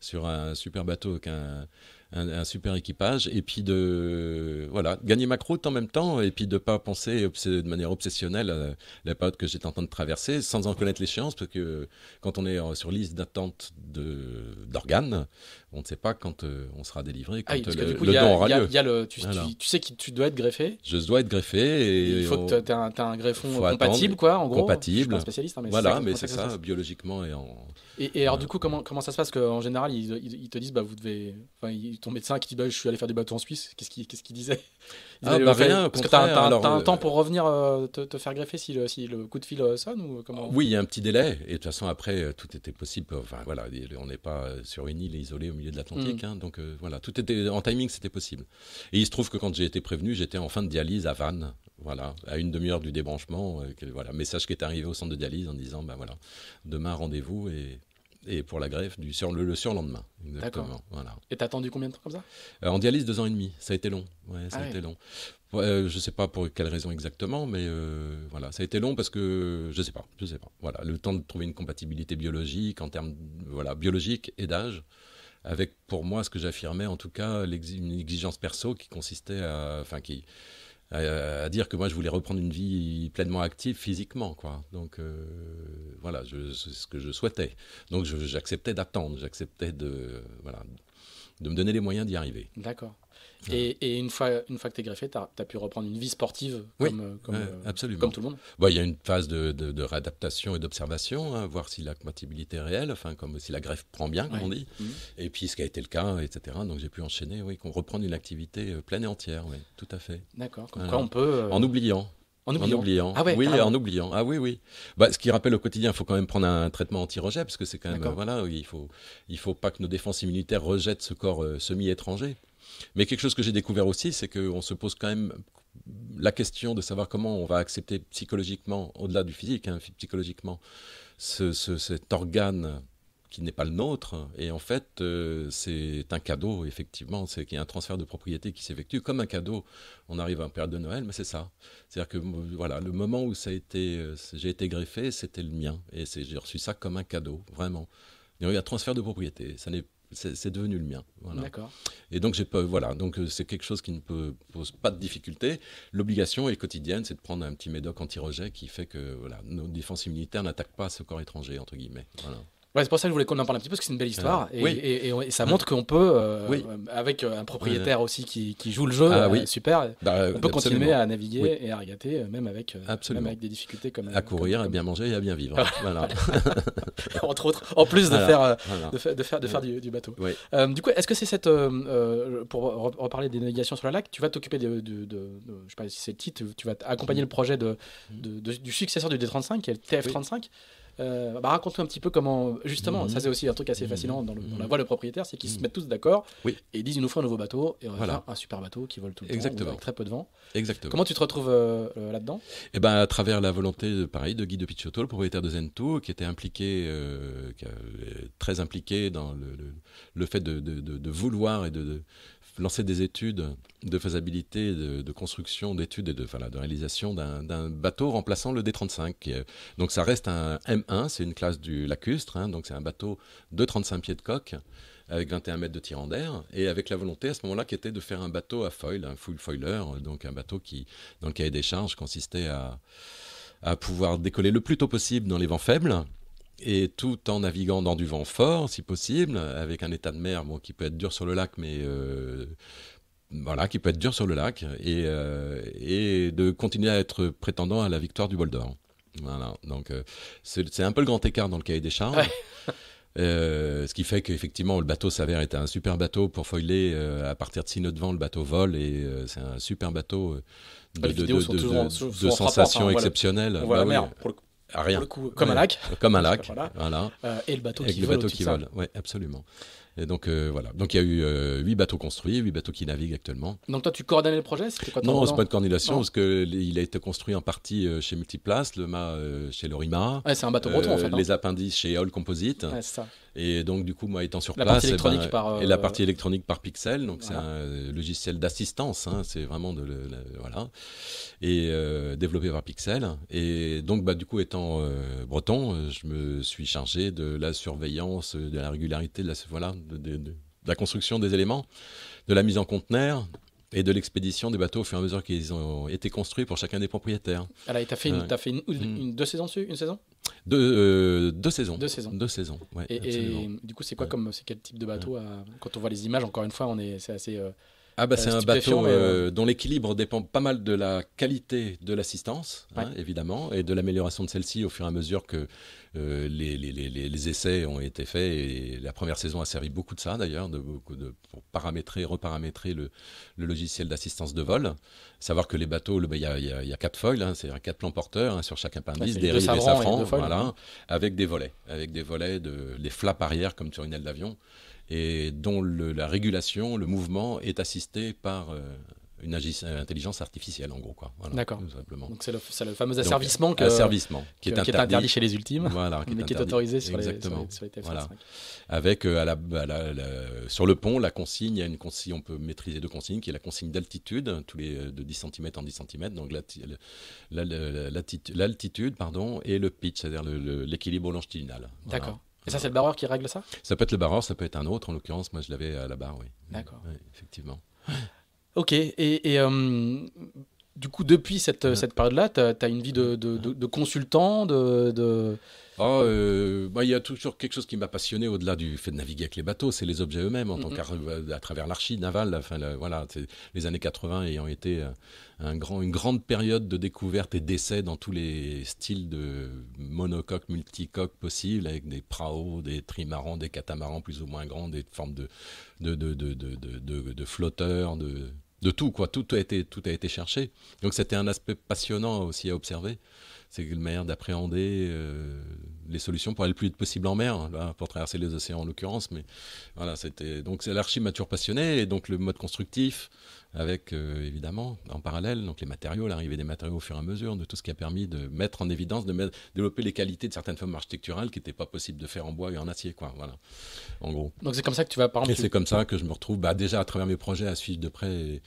sur un super bateau qu'un un, super équipage et puis de voilà gagner ma croûte en même temps et puis de pas penser de manière obsessionnelle à euh, la période que j'étais en train de traverser sans en connaître l'échéance parce que quand on est euh, sur liste d'attente d'organes, on ne sait pas quand euh, on sera délivré, ah quand ah le, don aura Y a le, tu, sais que tu dois être greffé. Je dois être greffé et, il faut que tu aies un, greffon compatible quoi en gros. Compatible. Je suis un spécialiste hein, mais voilà, mais c'est ça, ça biologiquement et en et, alors, du coup, comment, comment ça se passe qu'en général, ils, te disent, bah, vous devez. Enfin, ton médecin qui dit, bah, je suis allé faire des bateaux en Suisse, qu'est-ce qu'il disait ah, bah, rien, Parce que tu as, un euh, temps pour revenir euh, te, faire greffer si le, coup de fil euh, sonne ou comment Oui, il y a un petit délai. Et de toute façon, après, tout était possible. Enfin, voilà, on n'est pas sur une île isolée au milieu de l'Atlantique. Mm. Hein, donc, voilà, tout était en timing, c'était possible. Et il se trouve que quand j'ai été prévenu, j'étais en fin de dialyse à Vannes, voilà, à une demi-heure du débranchement, euh, voilà, message qui est arrivé au centre de dialyse en disant, ben voilà, demain rendez-vous et, et pour la greffe du sur, le, le surlendemain. Exactement. Voilà. Et t'as attendu combien de temps comme ça euh, En dialyse, deux ans et demi. Ça a été long. ça a ah été long. Euh, je ne sais pas pour quelle raison exactement, mais voilà, ça a été long parce que je ne sais pas, je sais pas. Voilà, le temps de trouver une compatibilité biologique en termes voilà biologique et d'âge, avec pour moi ce que j'affirmais en tout cas une exigence perso qui consistait à, enfin qui à, dire que moi je voulais reprendre une vie pleinement active physiquement, quoi. Donc euh, voilà, c'est ce que je souhaitais. Donc j'acceptais d'attendre, j'acceptais de de me donner les moyens d'y arriver. D'accord. Et, une fois, une fois que tu es greffé, tu as, pu reprendre une vie sportive comme, euh, euh, comme, tout le monde. Bon, bah, il y a une phase de, réadaptation et d'observation, hein, voir si la compatibilité est réelle, enfin, comme si la greffe prend bien, comme on dit. Mhm. Et puis, ce qui a été le cas, etc. Donc, j'ai pu enchaîner, oui, qu'on reprendre une activité euh, pleine et entière, oui, tout à fait. D'accord, comme quoi on peut. En oubliant. En oubliant. En oubliant. Ah oui, en oubliant. Ah oui, oui. Bah, ce qui rappelle au quotidien, il faut quand même prendre un traitement anti-rejet, parce que c'est quand même, voilà, il faut, il faut pas que nos défenses immunitaires rejettent ce corps semi-étranger. Mais quelque chose que j'ai découvert aussi, c'est qu'on se pose quand même la question de savoir comment on va accepter psychologiquement, au-delà du physique, hein, psychologiquement, cet organe qui n'est pas le nôtre. Et en fait, euh, c'est un cadeau, effectivement. C'est qu'il y a un transfert de propriété qui s'effectue comme un cadeau. On arrive à un père de Noël, mais c'est ça. C'est-à-dire que voilà, le moment où euh, j'ai été greffé, c'était le mien. Et j'ai reçu ça comme un cadeau, vraiment. Il y a un transfert de propriété. Ça n'est c'est devenu le mien. Voilà. Et donc, j'ai voilà, donc euh, c'est quelque chose qui ne pose pas de difficulté. L'obligation est quotidienne, c'est de prendre un petit médoc anti-rejet qui fait que voilà, nos défenses immunitaires n'attaquent pas ce corps étranger, entre guillemets. Voilà c'est pour ça que je voulais qu'on en parle un petit peu, parce que c'est une belle euh, histoire. et, et, ça montre qu'on peut, euh, euh, avec un propriétaire aussi qui, joue le jeu, ah, super, bah, on peut continuer à naviguer et à regatter même avec, même avec des difficultés comme. À courir, à bien manger et à bien vivre. voilà. <laughs> Entre autres, en plus de, faire, de, faire, de faire du, bateau. du coup, est-ce que c'est cette. pour reparler des navigations sur la lac, tu vas t'occuper de, de, Je sais pas si c'est le titre, tu vas accompagner mm. le projet mm. de, du successeur du D35, qui est le TF35. Euh, bah, raconte un petit peu comment, justement, ça mhm. c'est aussi un truc assez mhm. fascinant dans, la dans la mhm. propriétaire, c'est qu'ils se mettent tous d'accord et et disent ils nous faut un nouveau bateau et on voilà. un super bateau qui vole tout le Exactement. temps avec très peu de vent. Exactement. Comment tu te retrouves euh, euh, là-dedans Eh ben à travers la volonté pareil de Guy de Picciotto, le propriétaire de Zento, qui était impliqué, très impliqué dans le, fait de, de, vouloir et de, lancer des études de faisabilité, de, construction, d'études et de, réalisation d'un bateau remplaçant le D35. donc ça reste un M1, c'est une classe du lacustre, hein, donc c'est un bateau de 35 pieds de coque avec 21 mètres de tirant d'air, et avec la volonté à ce moment-là qui était de faire un bateau à foil, un full foiler, donc un bateau qui, dans le cahier des charges, consistait à, à pouvoir décoller le plus tôt possible dans les vents faibles, et tout en naviguant dans du vent fort, si possible, avec un état de mer qui peut être dur sur le lac, mais euh, voilà, qui peut être dur sur le lac, et, euh, et, de continuer à être prétendant à la victoire du bol d'or. Voilà, donc euh, c'est un peu le grand écart dans le cahier des charges. <laughs> ce qui fait qu'effectivement, le bateau s'avère être un super bateau pour foiler. à partir de 6 nœuds de vent, le bateau vole et c'est un super bateau de, sensations exceptionnelles. Pour rien. Euh, comme un lac. Comme un lac. Voilà. Euh, et le bateau qui vole. Oui, absolument. Et donc euh, voilà. Donc il y a eu huit bateaux construits, huit bateaux qui naviguent actuellement. Donc toi tu coordonnais le projet quoi, Non, c'est pas de coordination parce que il a été construit en partie chez Multiplace, le mât chez Lorima. Ouais, c'est un bateau breton en fait. Hein. Les appendices chez All Composite. C'est ça. Et donc, du coup, moi, étant sur place, et, eh ben, par, et, la euh, partie électronique par pixel, donc c'est un euh, logiciel d'assistance, hein, c'est vraiment de, le, voilà, et euh, développé par pixel. Et donc, bah, du coup, étant breton, je me suis chargé de la surveillance, de la régularité, de la, voilà, de la construction des éléments, de la mise en conteneur, et de l'expédition des bateaux au fur et à mesure qu'ils ont été construits pour chacun des propriétaires. Alors, et tu as fait, euh, fait mm. une, deux saisons dessus Une saison de, euh, deux, saisons. Deux saisons. Deux saisons. et, du coup, c'est quoi comme c'est quel type de bateau Quand on voit les images, encore une fois, on est c'est assez euh, ah bah euh, c'est un bateau euh, euh, dont l'équilibre dépend pas mal de la qualité de l'assistance, hein, évidemment, et de l'amélioration de celle-ci au fur et à mesure que les, les, les, les, essais ont été faits. Et la première saison a servi beaucoup de ça d'ailleurs, de, de, pour paramétrer, reparamétrer le, le logiciel d'assistance de vol. Savoir que les bateaux, bah, il y, y, a quatre foils, hein, c'est-à-dire quatre plans porteurs hein, sur chaque appendice, des rives et safran, voilà, hein. avec des volets, avec des volets, de, des flaps arrière comme sur une aile d'avion et dont la régulation, le mouvement est assisté par euh, une intelligence artificielle, en gros. Quoi. D'accord. Donc, c'est le, fameux asservissement, qui, est, interdit, chez les ultimes, mais qui est autorisé sur les, sur sur Avec, euh, sur le pont, la consigne, il y a une consigne, on peut maîtriser deux consignes, qui est la consigne d'altitude, hein, tous les de 10 cm en 10 cm. Donc, l'altitude pardon, et le pitch, c'est-à-dire l'équilibre longitudinal. D'accord. Et ça, c'est le barreur qui règle ça Ça peut être le barreur, ça peut être un autre. En l'occurrence, moi, je l'avais à la barre, oui. D'accord. effectivement. Ok. Et, euh, du coup, depuis cette, cette période-là, tu as, une vie de, de, consultant, de... Ah, euh, bah, il y a toujours quelque chose qui m'a passionné au-delà du fait de naviguer avec les bateaux, c'est les objets eux-mêmes, en tant mm-hmm. qu'à travers l'archi naval enfin, voilà, les années 80 ayant été euh, grand, une grande période de découverte et d'essai dans tous les styles de monocoque, multicoque possibles, avec des praos, des trimarans, des catamarans plus ou moins grands, des formes de, de, flotteurs, de, de tout quoi tout a été tout a été cherché donc c'était un aspect passionnant aussi à observer c'est une manière d'appréhender euh, les solutions pour aller le plus vite possible en mer là, pour traverser les océans en l'occurrence mais voilà c'était donc c'est l'archimature passionnée et donc le mode constructif avec euh, évidemment en parallèle donc les matériaux, l'arrivée des matériaux au fur et à mesure, de tout ce qui a permis de mettre en évidence, de développer les qualités de certaines formes architecturales qui n'étaient pas possibles de faire en bois et en acier, quoi. Voilà, en gros. Donc c'est comme ça que tu vas par Et c'est comme ça que je me retrouve bah, déjà à travers mes projets à suivre de près.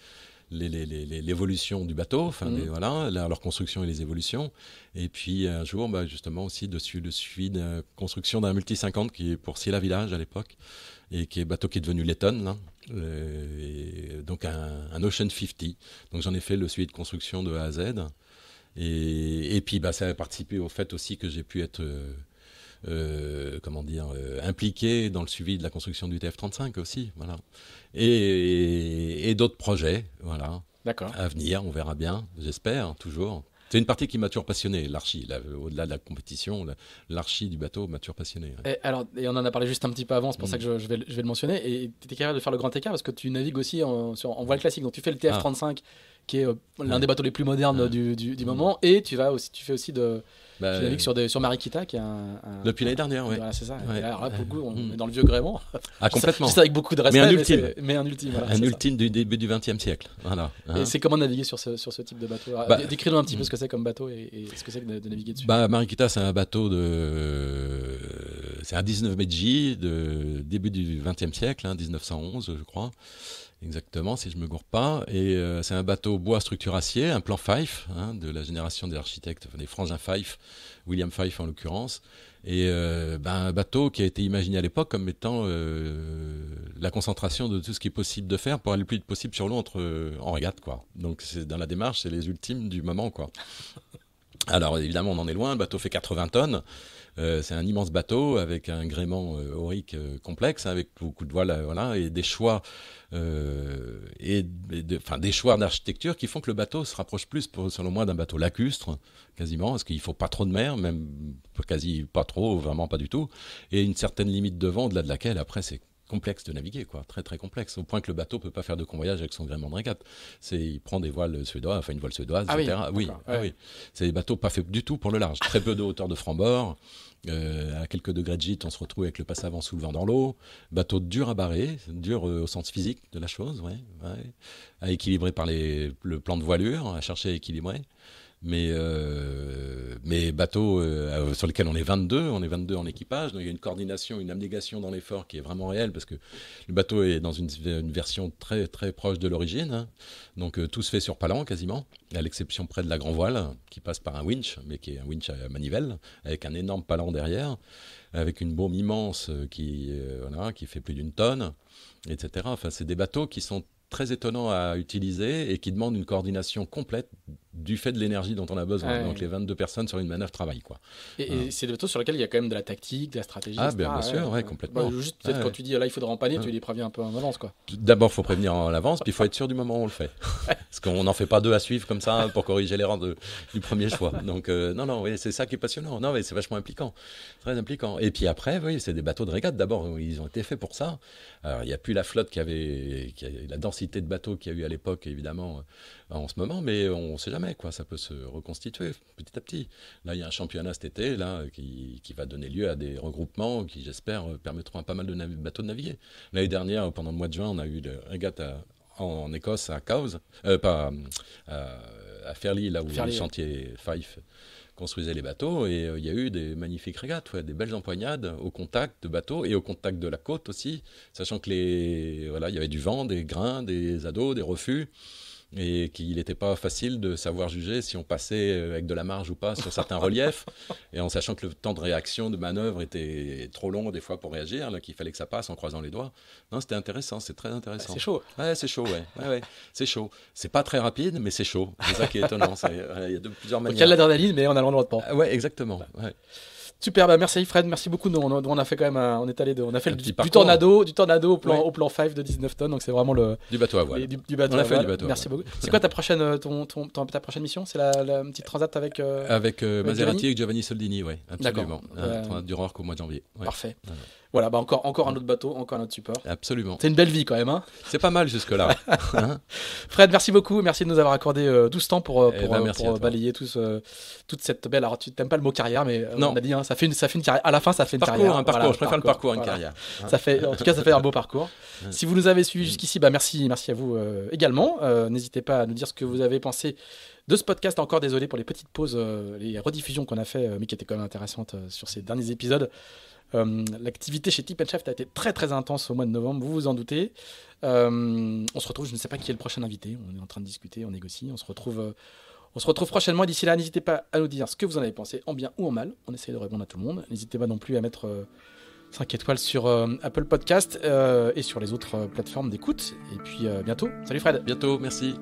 l'évolution du bateau, enfin mhm. voilà, leur construction et les évolutions. Et puis un jour, bah, justement aussi dessus le suivi de euh, construction d'un multi 50 qui est pour la Village à l'époque et qui est bateau qui est devenu Letton. Hein. Euh, donc un, Ocean 50. Donc j'en ai fait le suivi de construction de A à Z. Et, puis bah, ça a participé au fait aussi que j'ai pu être euh, euh, comment dire impliqué dans le suivi de la construction du TF35 aussi, voilà. Et, d'autres projets, voilà. D'accord. À venir, on verra bien, j'espère toujours. C'est une partie qui m'a toujours passionné, l'archi. Au-delà de la compétition, l'archi du bateau m'a toujours passionné. Et, alors, et on en a parlé juste un petit peu avant, c'est pour mm. ça que je, vais, le mentionner. Et tu es capable de faire le grand écart parce que tu navigues aussi en, voile classique. Donc tu fais le TF35 qui est euh, l'un des bateaux les plus modernes du, du, mm. moment. Et tu, vas aussi, tu fais aussi de. Bah, tu navigues sur, sur Marikita, qui est un. depuis l'année dernière, oui. c'est ça. Alors là, on mm. est dans le vieux gréement. Ah, complètement. <laughs> avec beaucoup de respect. Mais un ultime. un ultime. du début du XXe siècle. Voilà. Et hein. c'est comment naviguer sur ce, sur ce type de bateau bah, Décris-nous un petit peu mm. ce que c'est comme bateau et, ce que c'est de, naviguer dessus. Bah, Marikita, c'est un bateau de. C'est un 19 Meiji de début du XXe siècle, 1911, hein, je crois. Exactement, si je me gourre pas. Et euh, c'est un bateau bois structure acier, un plan Fife, hein, de la génération des architectes, des frangins Fife, William Fife en l'occurrence. Et euh, ben, un bateau qui a été imaginé à l'époque comme étant euh, la concentration de tout ce qui est possible de faire pour aller le plus vite possible sur l'eau entre, en regarde Quoi. Donc c'est dans la démarche, c'est les ultimes du moment. Quoi. Alors évidemment, on en est loin, le bateau fait 80 tonnes. Euh, c'est un immense bateau avec un gréement euh, aurique euh, complexe, hein, avec beaucoup de voiles, voilà, et des choix, et, enfin, des choix d'architecture qui font que le bateau se rapproche plus, pour, selon moins, d'un bateau lacustre, quasiment, parce qu'il faut pas trop de mer, même quasi pas trop, vraiment pas du tout, et une certaine limite de vent, au-delà de laquelle, après, c'est complexe de naviguer, quoi, très très complexe, au point que le bateau peut pas faire de convoyage avec son gréement de C'est, il prend des voiles suédoises, enfin une voile suédoise, ah etc. Ah oui, c'est des bateaux pas faits du tout pour le large, très peu de hauteur de franc-bord. Euh, à quelques degrés de gîte, on se retrouve avec le passavant avant soulevant dans l'eau. Bateau dur à barrer, dur euh, au sens physique de la chose, ouais, à équilibrer par les, le plan de voilure, à chercher à équilibrer mais, euh, bateaux euh, euh, sur lesquels on est 22, on est 22 en équipage, donc il y a une coordination, une abnégation dans l'effort qui est vraiment réelle, parce que le bateau est dans une, version très très proche de l'origine, hein. donc euh, tout se fait sur palan quasiment, à l'exception près de la grand voile, qui passe par un winch, mais qui est un winch à manivelle, avec un énorme palan derrière, avec une baume immense qui, voilà, qui fait plus d'une tonne, etc. Enfin, c'est des bateaux qui sont très étonnants à utiliser et qui demandent une coordination complète du fait de l'énergie dont on a besoin. Donc les 22 personnes sur une manœuvre travaillent. Quoi. Et, c'est des bateaux sur lequel il y a quand même de la tactique, de la stratégie. Ah, bien, bien, sûr, ouais, complètement. Bah, juste peut-être quand tu dis là, il faudra empanner, tu les préviens un peu en avance. D'abord, il faut prévenir en avance, puis il faut être sûr du moment où on le fait. <laughs> <laughs> Parce qu'on n'en fait pas deux à suivre comme ça hein, pour corriger l'erreur du premier choix. Donc euh, non, non, oui, c'est ça qui est passionnant. Non, mais c'est vachement impliquant. Très impliquant. Et puis après, oui, c'est des bateaux de régate. D'abord, ils ont été faits pour ça. il n'y a plus la flotte qui avait, qui la densité de bateaux qu'il y a eu à l'époque, évidemment, euh, en ce moment, mais on ne sait jamais quoi. Ça peut se reconstituer petit à petit. Là, il y a un championnat cet été, là, qui, qui va donner lieu à des regroupements qui, j'espère, permettront à pas mal de bateaux de naviguer. L'année dernière, pendant le mois de juin, on a eu le régates en, Écosse à Cause euh, euh, à, à là où les le chantier Fife construisait les bateaux et euh, il y a eu des magnifiques régates, des belles empoignades au contact de bateaux et au contact de la côte aussi, sachant que les voilà, il y avait du vent, des grains, des ados, des refus et qu'il n'était pas facile de savoir juger si on passait euh, avec de la marge ou pas sur certains reliefs, et en sachant que le temps de réaction, de manœuvre était trop long des fois pour réagir, qu'il fallait que ça passe en croisant les doigts. Non, c'était intéressant, c'est très intéressant. C'est chaud. Ouais, c'est chaud, ouais. ouais, C'est chaud. C'est pas très rapide, mais c'est chaud. C'est ça qui est étonnant. Euh, il y a de plusieurs manières. Il y a l'adrénaline, mais on a l'endroit de prendre. Euh, ouais, exactement. Super, bah, merci Fred, merci beaucoup. Nous, on, a fait quand même, euh, on est allé, de, on a fait le, du, du, tornado, du tornado au plan, au plan 5 de 19 tonnes, donc c'est vraiment le du bateau à voile. du, bateau on a fait du bateau. Merci beaucoup. C'est quoi ta prochaine, euh, ton, ton, ta prochaine mission C'est la, petite transat avec euh, avec, Maserati et Giovanni Soldini, oui. absolument. Euh, du durant au mois de janvier. Parfait. Voilà, bah encore, encore un autre bateau, encore un autre support. Absolument. C'est une belle vie quand même. Hein c'est pas mal jusque-là. <laughs> Fred, merci beaucoup. Merci de nous avoir accordé 12 euh, temps pour, euh, eh ben, euh, balayer toute cette belle. Alors, tu n'aimes pas le mot carrière, mais non. on a dit, hein, ça, fait une, ça fait carrière. À la fin, ça fait une carrière. Un hein, parcours, je préfère le parcours à une carrière. <laughs> Ça fait, en tout cas, ça fait un beau parcours. si vous nous avez suivis jusqu'ici, bah, merci, merci à vous également. N'hésitez pas à nous dire ce que vous avez pensé de ce podcast. Encore désolé pour les petites pauses, les rediffusions qu'on a fait, mais qui étaient quand même intéressantes sur ces derniers épisodes. Euh, l'activité chez Tip Shaft a été très très intense au mois de novembre, vous vous en doutez. Euh, on se retrouve, je ne sais pas qui est le prochain invité, on est en train de discuter, on négocie, on se retrouve... Euh, on se retrouve prochainement. D'ici là, n'hésitez pas à nous dire ce que vous en avez pensé, en bien ou en mal. On essaie de répondre à tout le monde. N'hésitez pas non plus à mettre 5 étoiles sur Apple Podcast et sur les autres plateformes d'écoute. Et puis bientôt. Salut Fred. Bientôt, merci.